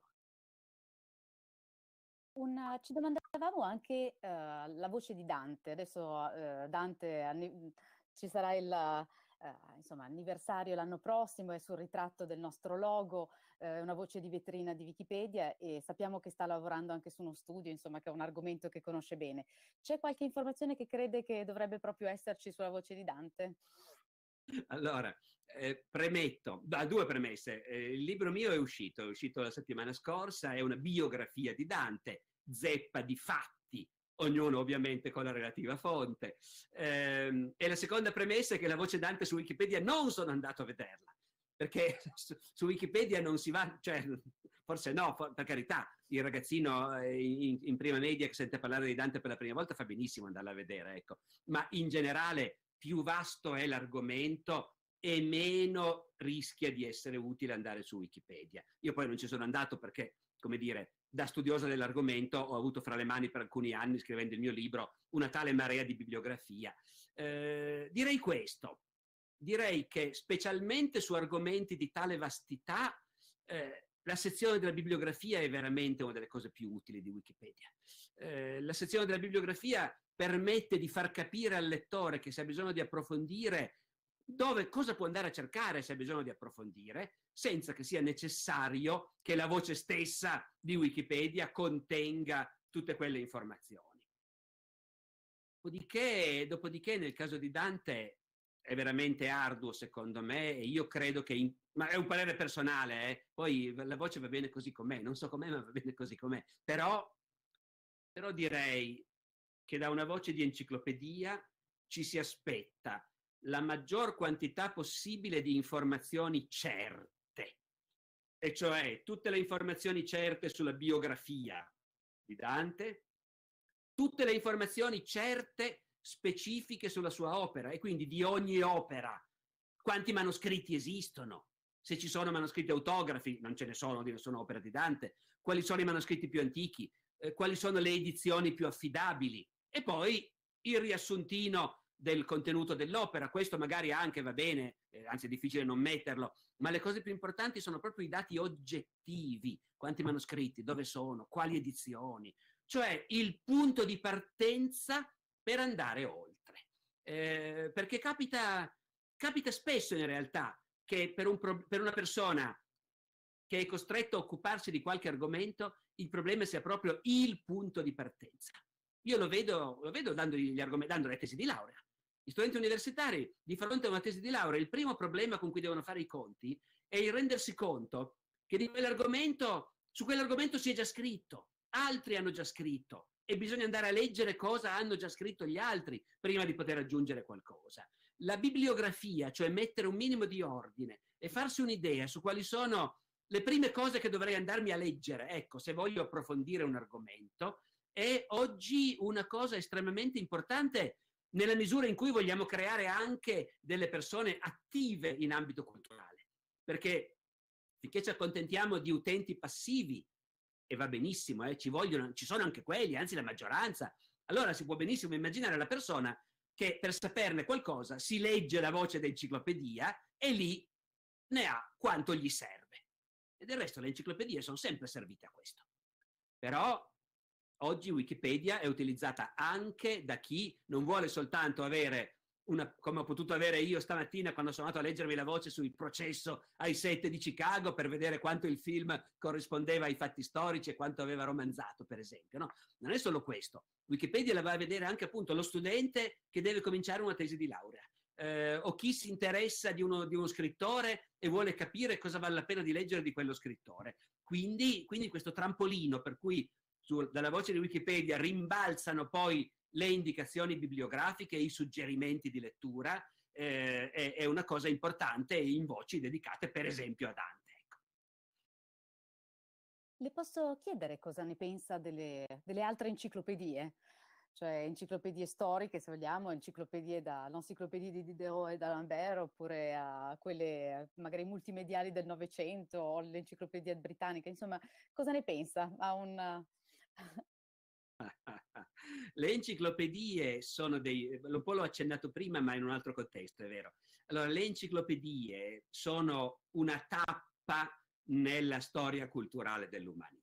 Una, ci domandavamo anche uh, la voce di Dante, adesso uh, Dante ci sarà il, eh, insomma, anniversario l'anno prossimo, è sul ritratto del nostro logo, eh, una voce di vetrina di Wikipedia e sappiamo che sta lavorando anche su uno studio, insomma, che è un argomento che conosce bene. C'è qualche informazione che crede che dovrebbe proprio esserci sulla voce di Dante? Allora, eh, premetto, da due premesse. Eh, il libro mio è uscito, è uscito la settimana scorsa, è una biografia di Dante, zeppa di fatti ognuno ovviamente con la relativa fonte. Eh, e la seconda premessa è che la voce Dante su Wikipedia non sono andato a vederla, perché su, su Wikipedia non si va, cioè, forse no, for, per carità, il ragazzino eh, in, in, prima media che sente parlare di Dante per la prima volta fa benissimo andarla a vedere, ecco. ma in generale più vasto è l'argomento e meno rischia di essere utile andare su Wikipedia. Io poi non ci sono andato perché, come dire, da studiosa dell'argomento ho avuto fra le mani per alcuni anni, scrivendo il mio libro, una tale marea di bibliografia. Eh, direi questo, direi che specialmente su argomenti di tale vastità eh, la sezione della bibliografia è veramente una delle cose più utili di Wikipedia. Eh, la sezione della bibliografia permette di far capire al lettore che se ha bisogno di approfondire dove cosa può andare a cercare se ha bisogno di approfondire, senza che sia necessario che la voce stessa di Wikipedia contenga tutte quelle informazioni. Dopodiché, dopodiché nel caso di Dante è veramente arduo secondo me e io credo che, in, ma è un parere personale, eh, poi la voce va bene così com'è, non so com'è ma va bene così com'è, però, però direi che da una voce di enciclopedia ci si aspetta la maggior quantità possibile di informazioni certe, e cioè tutte le informazioni certe sulla biografia di Dante, tutte le informazioni certe specifiche sulla sua opera e quindi di ogni opera, quanti manoscritti esistono, se ci sono manoscritti autografi, non ce ne sono di nessuna opera di Dante, quali sono i manoscritti più antichi, eh, quali sono le edizioni più affidabili e poi il riassuntino del contenuto dell'opera, questo magari anche va bene, eh, anzi è difficile non metterlo, ma le cose più importanti sono proprio i dati oggettivi, quanti manoscritti, dove sono, quali edizioni, cioè il punto di partenza per andare oltre. Eh, perché capita, capita spesso in realtà che per, un pro, per una persona che è costretta a occuparsi di qualche argomento, il problema sia proprio il punto di partenza. Io lo vedo, lo vedo dando, gli argomenti, dando le tesi di laurea. Gli studenti universitari, di fronte a una tesi di laurea, il primo problema con cui devono fare i conti è il rendersi conto che di quell'argomento, su quell'argomento si è già scritto, altri hanno già scritto e bisogna andare a leggere cosa hanno già scritto gli altri prima di poter aggiungere qualcosa. La bibliografia, cioè mettere un minimo di ordine e farsi un'idea su quali sono le prime cose che dovrei andarmi a leggere, ecco, se voglio approfondire un argomento, è oggi una cosa estremamente importante nella misura in cui vogliamo creare anche delle persone attive in ambito culturale, perché finché ci accontentiamo di utenti passivi, e va benissimo, eh, ci, vogliono, ci sono anche quelli, anzi la maggioranza, allora si può benissimo immaginare la persona che per saperne qualcosa si legge la voce dell'enciclopedia e lì ne ha quanto gli serve. E del resto le enciclopedie sono sempre servite a questo. Però oggi Wikipedia è utilizzata anche da chi non vuole soltanto avere una, come ho potuto avere io stamattina quando sono andato a leggermi la voce sul processo ai sette di Chicago per vedere quanto il film corrispondeva ai fatti storici e quanto aveva romanzato, per esempio. No? Non è solo questo. Wikipedia la va a vedere anche appunto lo studente che deve cominciare una tesi di laurea. Eh, o chi si interessa di uno, di uno, scrittore e vuole capire cosa vale la pena di leggere di quello scrittore. Quindi, quindi questo trampolino per cui su, dalla voce di Wikipedia rimbalzano poi le indicazioni bibliografiche, i suggerimenti di lettura, eh, è, è, una cosa importante in voci dedicate per esempio a Dante. Ecco. Le posso chiedere cosa ne pensa delle, delle altre enciclopedie? cioè enciclopedie storiche, se vogliamo, enciclopedie dall'enciclopedia di Diderot e d'Alembert, oppure a quelle magari multimediali del Novecento o l'enciclopedia britannica, insomma, cosa ne pensa? Ha un, Le enciclopedie sono dei, un po' l'ho accennato prima ma in un altro contesto, è vero. Allora, le enciclopedie sono una tappa nella storia culturale dell'umanità.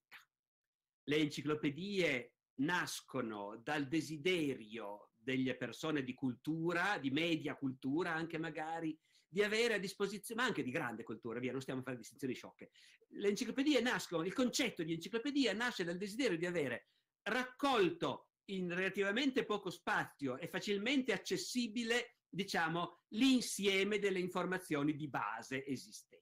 Le enciclopedie nascono dal desiderio delle persone di cultura, di media cultura anche magari, di avere a disposizione, ma anche di grande cultura, via, non stiamo a fare distinzioni sciocche. Le enciclopedie nascono, il concetto di enciclopedia nasce dal desiderio di avere raccolto in relativamente poco spazio e facilmente accessibile, diciamo, l'insieme delle informazioni di base esistenti.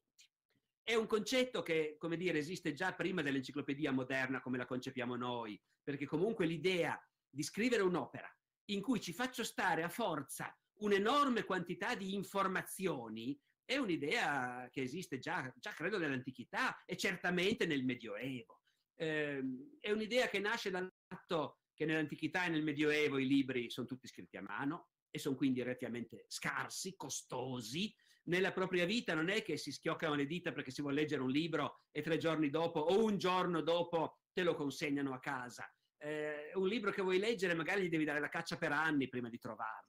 È un concetto che, come dire, esiste già prima dell'enciclopedia moderna come la concepiamo noi, perché comunque l'idea di scrivere un'opera in cui ci faccio stare a forza un'enorme quantità di informazioni è un'idea che esiste già, già credo nell'antichità e certamente nel Medioevo. Eh, è un'idea che nasce dal fatto che nell'antichità e nel Medioevo i libri sono tutti scritti a mano e sono quindi relativamente scarsi, costosi. Nella propria vita non è che si schioccano le dita perché si vuole leggere un libro e tre giorni dopo o un giorno dopo te lo consegnano a casa. Eh, un libro che vuoi leggere magari gli devi dare la caccia per anni prima di trovarlo.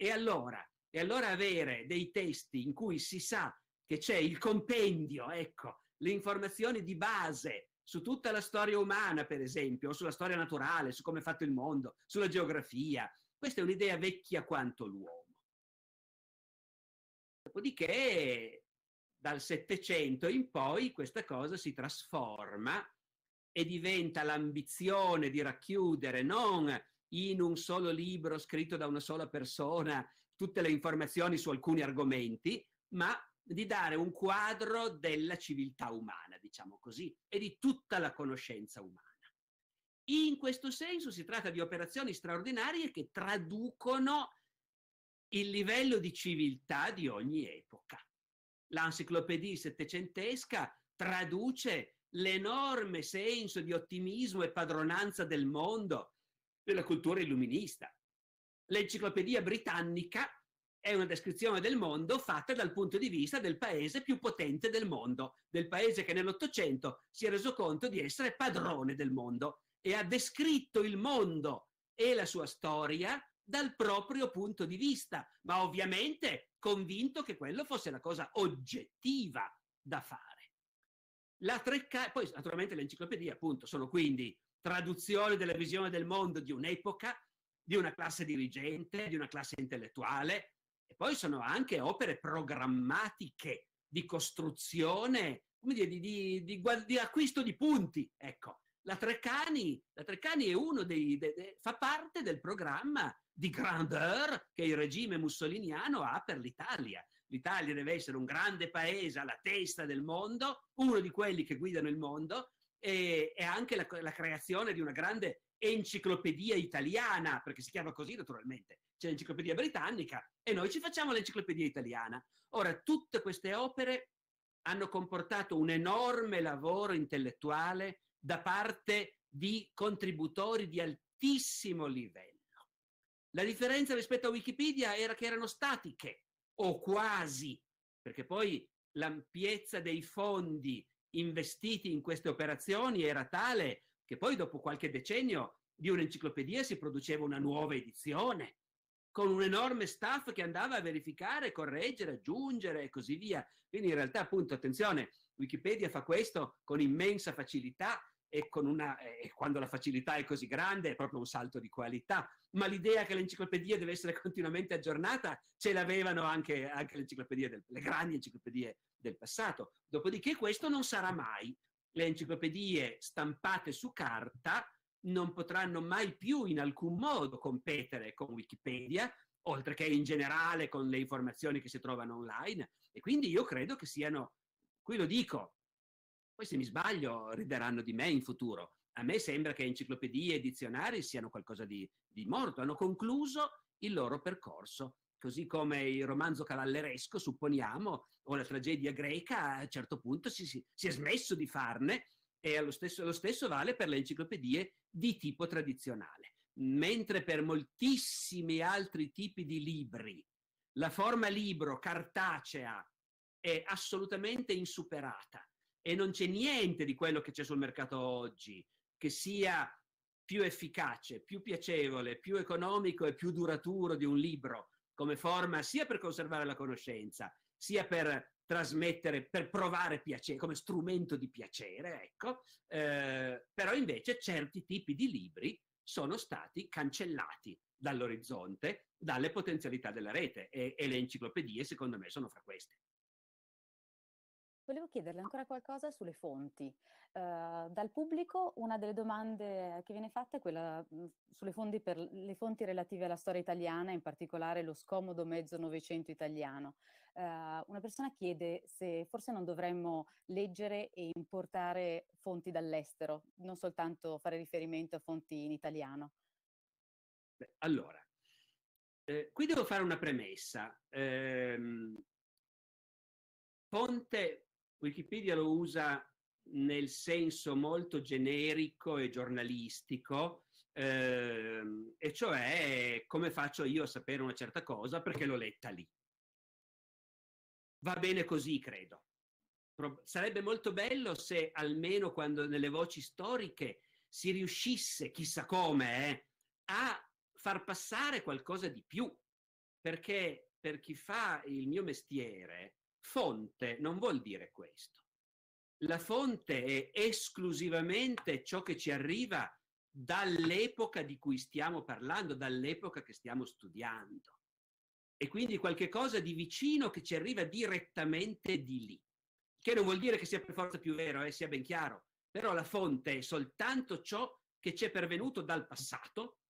E allora, e allora avere dei testi in cui si sa che c'è il compendio, ecco, le informazioni di base su tutta la storia umana, per esempio, sulla storia naturale, su come è fatto il mondo, sulla geografia. Questa è un'idea vecchia quanto l'uomo. Dopodiché, dal Settecento in poi, questa cosa si trasforma e diventa l'ambizione di racchiudere non in un solo libro scritto da una sola persona tutte le informazioni su alcuni argomenti, ma di dare un quadro della civiltà umana, diciamo così, e di tutta la conoscenza umana. In questo senso si tratta di operazioni straordinarie che traducono il livello di civiltà di ogni epoca. L'enciclopedia settecentesca traduce l'enorme senso di ottimismo e padronanza del mondo della cultura illuminista. L'enciclopedia britannica è una descrizione del mondo fatta dal punto di vista del paese più potente del mondo, del paese che nell'Ottocento si è reso conto di essere padrone del mondo e ha descritto il mondo e la sua storia dal proprio punto di vista, ma ovviamente convinto che quello fosse la cosa oggettiva da fare. La Treccani, poi naturalmente l'enciclopedia, appunto, sono quindi traduzione della visione del mondo di un'epoca, di una classe dirigente, di una classe intellettuale, e poi sono anche opere programmatiche di costruzione, come dire, di, di, di, di acquisto di punti. Ecco, la Treccani, la Treccani dei, de, de, fa parte del programma di grandeur che il regime mussoliniano ha per l'Italia. L'Italia deve essere un grande paese alla testa del mondo, uno di quelli che guidano il mondo, e, e anche la, la creazione di una grande enciclopedia italiana, perché si chiama così naturalmente, c'è l'enciclopedia britannica e noi ci facciamo l'enciclopedia italiana. Ora, tutte queste opere hanno comportato un enorme lavoro intellettuale da parte di contributori di altissimo livello. La differenza rispetto a Wikipedia era che erano statiche, o quasi, perché poi l'ampiezza dei fondi investiti in queste operazioni era tale che poi dopo qualche decennio di un'enciclopedia si produceva una nuova edizione con un enorme staff che andava a verificare, correggere, aggiungere e così via. Quindi in realtà, appunto, attenzione, Wikipedia fa questo con immensa facilità e, una, eh, quando la facilità è così grande è proprio un salto di qualità, ma l'idea che l'enciclopedia deve essere continuamente aggiornata ce l'avevano anche, anche le grandi enciclopedie del passato. Dopodiché questo non sarà mai. Le enciclopedie stampate su carta non potranno mai più in alcun modo competere con Wikipedia, oltre che in generale con le informazioni che si trovano online. E quindi io credo che siano, qui lo dico, poi se mi sbaglio rideranno di me in futuro. A me sembra che enciclopedie e dizionari siano qualcosa di, di morto, hanno concluso il loro percorso, così come il romanzo cavalleresco, supponiamo, o la tragedia greca, a un certo punto si, si, si è smesso di farne e lo stesso, lo stesso vale per le enciclopedie di tipo tradizionale. Mentre per moltissimi altri tipi di libri la forma libro cartacea è assolutamente insuperata e non c'è niente di quello che c'è sul mercato oggi che sia più efficace, più piacevole, più economico e più duraturo di un libro come forma sia per conservare la conoscenza sia per trasmettere, per provare piacere, come strumento di piacere, ecco, eh, però invece certi tipi di libri sono stati cancellati dall'orizzonte, dalle potenzialità della rete e, e le enciclopedie secondo me sono fra queste. Volevo chiederle ancora qualcosa sulle fonti. Uh, dal pubblico una delle domande che viene fatta è quella mhmm, sulle fonti, per, le fonti relative alla storia italiana, in particolare lo scomodo mezzo novecento italiano. Uh, una persona chiede se forse non dovremmo leggere e importare fonti dall'estero, non soltanto fare riferimento a fonti in italiano. Beh, allora, eh, qui devo fare una premessa. Eh, Ponte Wikipedia lo usa nel senso molto generico e giornalistico, ehm, e cioè come faccio io a sapere una certa cosa perché l'ho letta lì. Va bene così, credo. Pro- sarebbe molto bello se almeno quando nelle voci storiche si riuscisse, chissà come, eh, a far passare qualcosa di più, perché per chi fa il mio mestiere Fonte non vuol dire questo. La fonte è esclusivamente ciò che ci arriva dall'epoca di cui stiamo parlando, dall'epoca che stiamo studiando. E quindi qualche cosa di vicino che ci arriva direttamente di lì. Che non vuol dire che sia per forza più vero, eh, sia ben chiaro, però la fonte è soltanto ciò che ci è pervenuto dal passato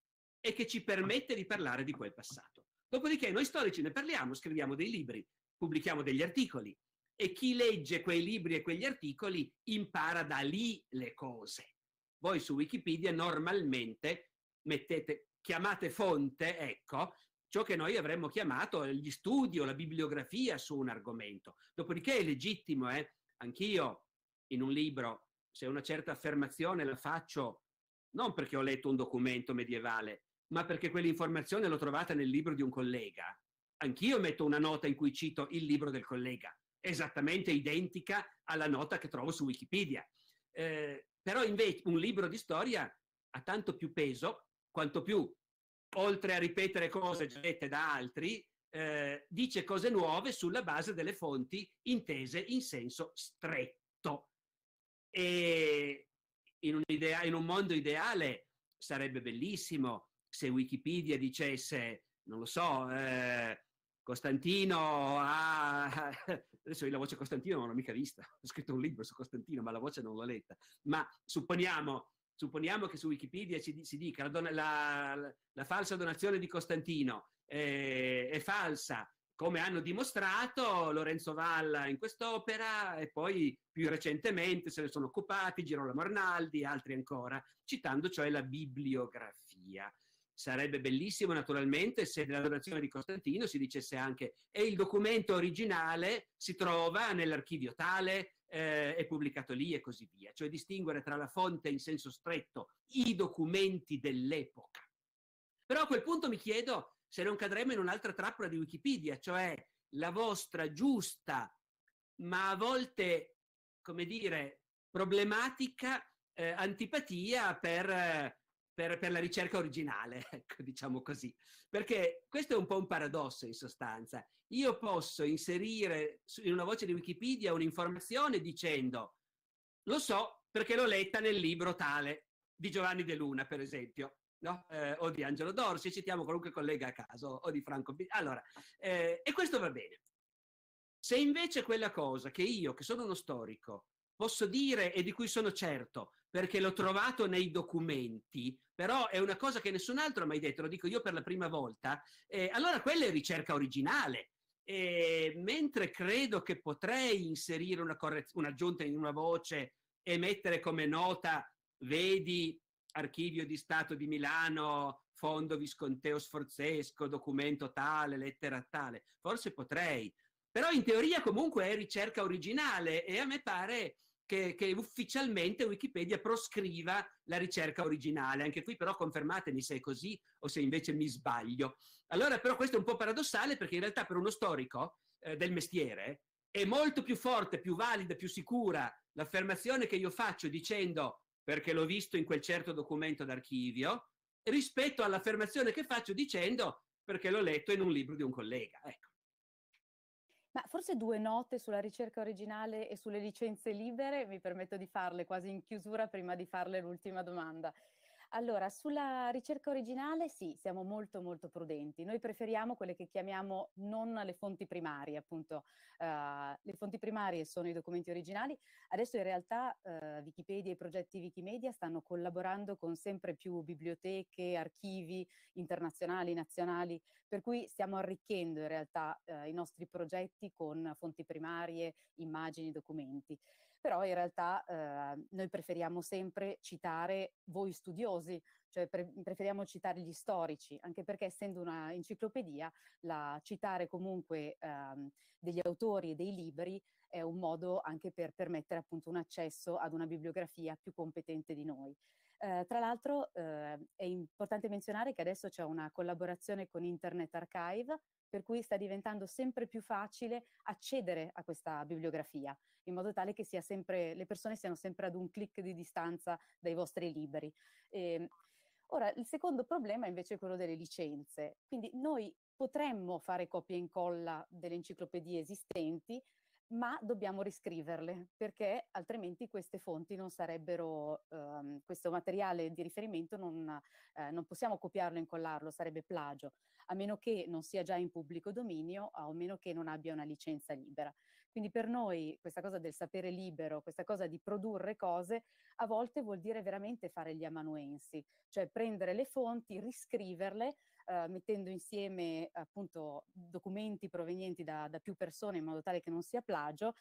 e che ci permette di parlare di quel passato. Dopodiché noi storici ne parliamo, scriviamo dei libri, pubblichiamo degli articoli e chi legge quei libri e quegli articoli impara da lì le cose. Voi su Wikipedia normalmente mettete, chiamate fonte, ecco, ciò che noi avremmo chiamato gli studi o la bibliografia su un argomento. Dopodiché è legittimo, eh? anch'io in un libro, se una certa affermazione la faccio non perché ho letto un documento medievale, ma perché quell'informazione l'ho trovata nel libro di un collega, anch'io metto una nota in cui cito il libro del collega, esattamente identica alla nota che trovo su Wikipedia. Eh, però invece un libro di storia ha tanto più peso, quanto più, oltre a ripetere cose già dette da altri, eh, dice cose nuove sulla base delle fonti intese in senso stretto. E in un, idea, in un mondo ideale sarebbe bellissimo se Wikipedia dicesse, non lo so, eh, Costantino, ha... Ah, adesso io la voce Costantino non l'ho mica vista, ho scritto un libro su Costantino, ma la voce non l'ho letta. Ma supponiamo, supponiamo che su Wikipedia ci, si dica la, don- la, la, falsa donazione di Costantino eh, è falsa, come hanno dimostrato Lorenzo Valla in quest'opera e poi più recentemente se ne sono occupati Girolamo Arnaldi e altri ancora, citando cioè la bibliografia. Sarebbe bellissimo naturalmente se nella donazione di Costantino si dicesse anche e il documento originale si trova nell'archivio tale, eh, è pubblicato lì e così via, cioè distinguere tra la fonte in senso stretto i documenti dell'epoca. Però a quel punto mi chiedo se non cadremo in un'altra trappola di Wikipedia, cioè la vostra giusta, ma a volte, come dire, problematica eh, antipatia per eh, per, per la ricerca originale, ecco, diciamo così. Perché questo è un po' un paradosso in sostanza. Io posso inserire in una voce di Wikipedia un'informazione dicendo lo so perché l'ho letta nel libro tale di Giovanni De Luna, per esempio, no? eh, o di Angelo Dorsi, citiamo qualunque collega a caso, o di Franco. B. Allora, eh, e questo va bene. Se invece quella cosa che io, che sono uno storico, posso dire e di cui sono certo, perché l'ho trovato nei documenti, però è una cosa che nessun altro ha mai detto, lo dico io per la prima volta, eh, allora quella è ricerca originale. E mentre credo che potrei inserire una un'aggiunta in una voce e mettere come nota, vedi, archivio di Stato di Milano, fondo Visconteo Sforzesco, documento tale, lettera tale, forse potrei, però in teoria comunque è ricerca originale e a me pare che, che, ufficialmente Wikipedia proscriva la ricerca originale. Anche qui però confermatemi se è così o se invece mi sbaglio. Allora però questo è un po' paradossale perché in realtà per uno storico eh, del mestiere è molto più forte, più valida, più sicura l'affermazione che io faccio dicendo perché l'ho visto in quel certo documento d'archivio rispetto all'affermazione che faccio dicendo perché l'ho letto in un libro di un collega. Ecco. Ma forse due note sulla ricerca originale e sulle licenze libere, mi permetto di farle quasi in chiusura prima di farle l'ultima domanda. Allora, sulla ricerca originale sì, siamo molto molto prudenti. Noi preferiamo quelle che chiamiamo non le fonti primarie, appunto. Uh, le fonti primarie sono i documenti originali. Adesso in realtà uh, Wikipedia e i progetti Wikimedia stanno collaborando con sempre più biblioteche, archivi internazionali, nazionali, per cui stiamo arricchendo in realtà uh, i nostri progetti con fonti primarie, immagini, documenti però in realtà eh, noi preferiamo sempre citare voi studiosi, cioè pre- preferiamo citare gli storici, anche perché essendo una enciclopedia, la, citare comunque ehm, degli autori e dei libri è un modo anche per permettere appunto un accesso ad una bibliografia più competente di noi. Eh, tra l'altro eh, è importante menzionare che adesso c'è una collaborazione con Internet Archive per cui sta diventando sempre più facile accedere a questa bibliografia, in modo tale che sempre, le persone siano sempre ad un clic di distanza dai vostri libri. E, ehm, ora, il secondo problema è invece quello delle licenze. Quindi noi potremmo fare copia e incolla delle enciclopedie esistenti, ma dobbiamo riscriverle perché altrimenti queste fonti non sarebbero, ehm, questo materiale di riferimento non, eh, non possiamo copiarlo e incollarlo, sarebbe plagio, a meno che non sia già in pubblico dominio o a meno che non abbia una licenza libera. Quindi per noi questa cosa del sapere libero, questa cosa di produrre cose, a volte vuol dire veramente fare gli amanuensi, cioè prendere le fonti, riscriverle eh, mettendo insieme appunto documenti provenienti da, da più persone in modo tale che non sia plagio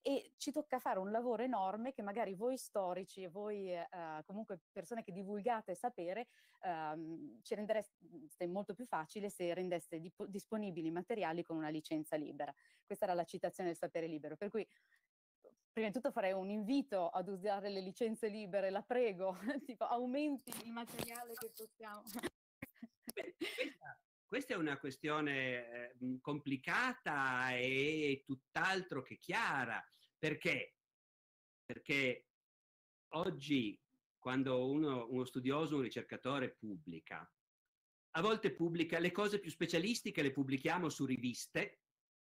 e ci tocca fare un lavoro enorme che magari voi storici e voi eh, eh comunque persone che divulgate sapere ehm, ci rendereste molto più facile se rendeste dip- disponibili i materiali con una licenza libera. Questa era la citazione del sapere libero, per cui prima di tutto farei un invito ad usare le licenze libere, la prego, tipo aumenti il materiale che possiamo questa, questa, è una questione eh, complicata e tutt'altro che chiara. Perché? Perché oggi, quando uno, uno studioso, un ricercatore pubblica, a volte pubblica le cose più specialistiche, le pubblichiamo su riviste,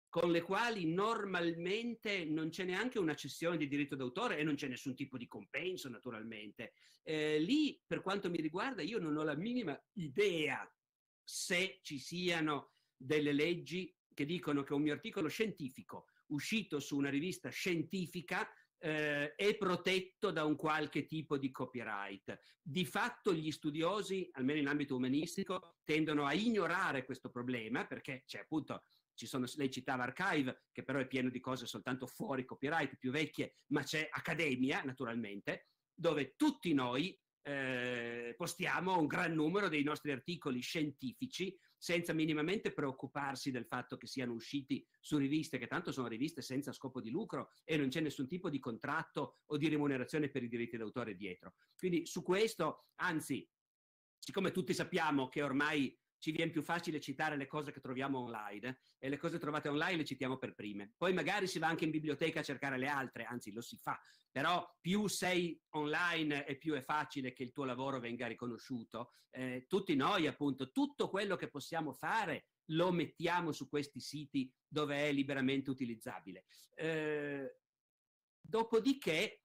con le quali normalmente non c'è neanche una cessione di diritto d'autore e non c'è nessun tipo di compenso, naturalmente. Eh, lì, per quanto mi riguarda, io non ho la minima idea se ci siano delle leggi che dicono che un mio articolo scientifico uscito su una rivista scientifica eh, è protetto da un qualche tipo di copyright. Di fatto gli studiosi, almeno in ambito umanistico, tendono a ignorare questo problema perché c'è appunto ci sono, lei citava Archive, che però è pieno di cose soltanto fuori copyright, più vecchie, ma c'è Accademia, naturalmente, dove tutti noi eh, postiamo un gran numero dei nostri articoli scientifici senza minimamente preoccuparsi del fatto che siano usciti su riviste, che tanto sono riviste senza scopo di lucro e non c'è nessun tipo di contratto o di remunerazione per i diritti d'autore dietro. Quindi su questo, anzi, siccome tutti sappiamo che ormai ci viene più facile citare le cose che troviamo online e le cose trovate online le citiamo per prime. Poi magari si va anche in biblioteca a cercare le altre, anzi lo si fa, però più sei online e più è facile che il tuo lavoro venga riconosciuto. Eh, tutti noi appunto, tutto quello che possiamo fare lo mettiamo su questi siti dove è liberamente utilizzabile. Eh, dopodiché,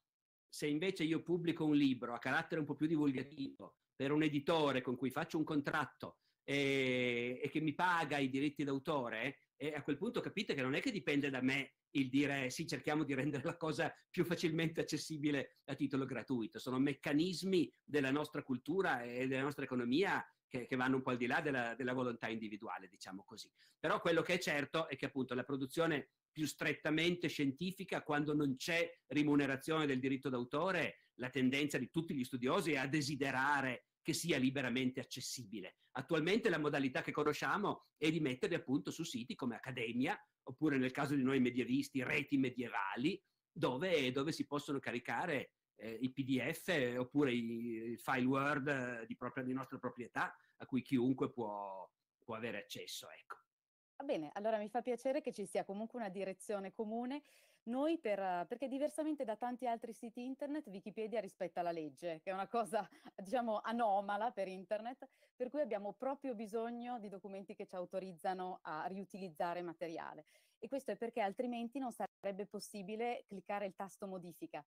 se invece io pubblico un libro a carattere un po' più divulgativo, per un editore con cui faccio un contratto e, eh, e che mi paga i diritti d'autore, e eh, a quel punto capite che non è che dipende da me il dire sì, cerchiamo di rendere la cosa più facilmente accessibile a titolo gratuito. Sono meccanismi della nostra cultura e della nostra economia che, che vanno un po' al di là della, della, volontà individuale, diciamo così. Però quello che è certo è che appunto la produzione più strettamente scientifica, quando non c'è rimunerazione del diritto d'autore, la tendenza di tutti gli studiosi è a desiderare che sia liberamente accessibile. Attualmente la modalità che conosciamo è di metterli appunto su siti come Accademia, oppure nel caso di noi medievisti, reti medievali, dove, dove si possono caricare eh, i PDF oppure i file Word eh, di, propria, di, nostra proprietà a cui chiunque può, può avere accesso. Ecco. Va bene, allora mi fa piacere che ci sia comunque una direzione comune noi per, eh, perché diversamente da tanti altri siti internet, Wikipedia rispetta la legge, che è una cosa, diciamo, anomala per internet, per cui abbiamo proprio bisogno di documenti che ci autorizzano a riutilizzare materiale. E questo è perché altrimenti non sarebbe possibile cliccare il tasto modifica.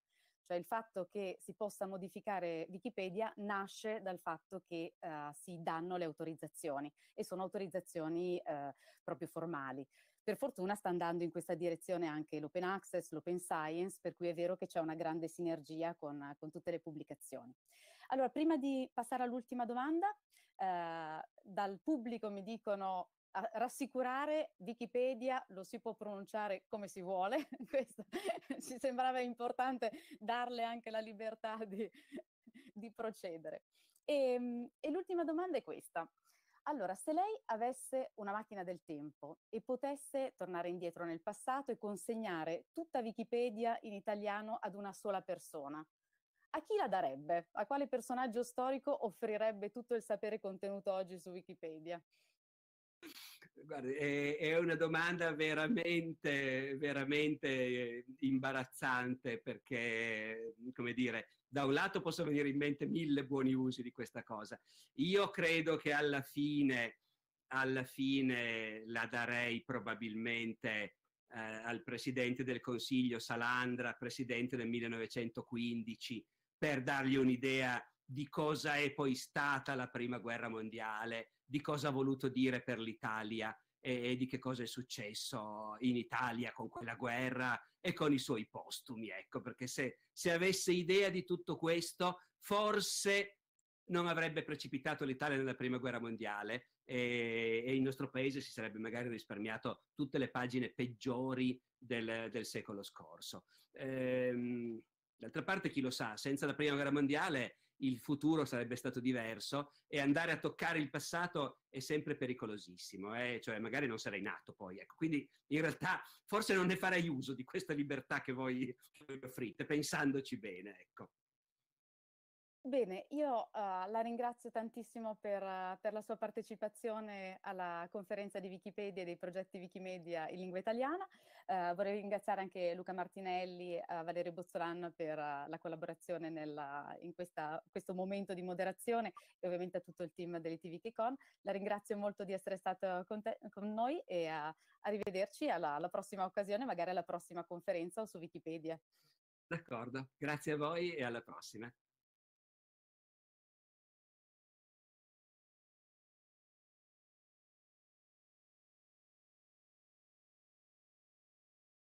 Cioè il fatto che si possa modificare Wikipedia nasce dal fatto che uh, si danno le autorizzazioni e sono autorizzazioni uh, proprio formali. Per fortuna sta andando in questa direzione anche l'open access, l'open science, per cui è vero che c'è una grande sinergia con, con tutte le pubblicazioni. Allora, prima di passare all'ultima domanda, eh, dal pubblico mi dicono a rassicurare Wikipedia lo si può pronunciare come si vuole, questo ci sembrava importante darle anche la libertà di, di procedere. E, ehm, e l'ultima domanda è questa, allora, se lei avesse una macchina del tempo e potesse tornare indietro nel passato e consegnare tutta Wikipedia in italiano ad una sola persona, a chi la darebbe? A quale personaggio storico offrirebbe tutto il sapere contenuto oggi su Wikipedia? Guarda, è, è, una domanda veramente, veramente imbarazzante perché, come dire, da un lato possono venire in mente mille buoni usi di questa cosa. Io credo che alla fine, alla fine la darei probabilmente eh, al presidente del Consiglio Salandra, presidente del 1915, per dargli un'idea di cosa è poi stata la prima guerra mondiale di cosa ha voluto dire per l'Italia e, e di che cosa è successo in Italia con quella guerra e con i suoi postumi, ecco, perché se, se avesse idea di tutto questo, forse non avrebbe precipitato l'Italia nella prima guerra mondiale e, e, il nostro paese si sarebbe magari risparmiato tutte le pagine peggiori del, del secolo scorso. Ehm, d'altra parte, chi lo sa, senza la prima guerra mondiale il futuro sarebbe stato diverso e andare a toccare il passato è sempre pericolosissimo, eh? cioè magari non sarei nato poi. Ecco. Quindi in realtà forse non ne farei uso di questa libertà che voi offrite, pensandoci bene. Ecco. Bene, io uh, la ringrazio tantissimo per, uh, per, la sua partecipazione alla conferenza di Wikipedia e dei progetti Wikimedia in lingua italiana. Uh, vorrei ringraziare anche Luca Martinelli e Valerio Bozzolan per la collaborazione nella, in questa, questo momento di moderazione e ovviamente a tutto il team delle dell'ITV Con. La ringrazio molto di essere stato con, te, con noi e arrivederci alla, alla prossima occasione, magari alla prossima conferenza o su Wikipedia. D'accordo, grazie a voi e alla prossima.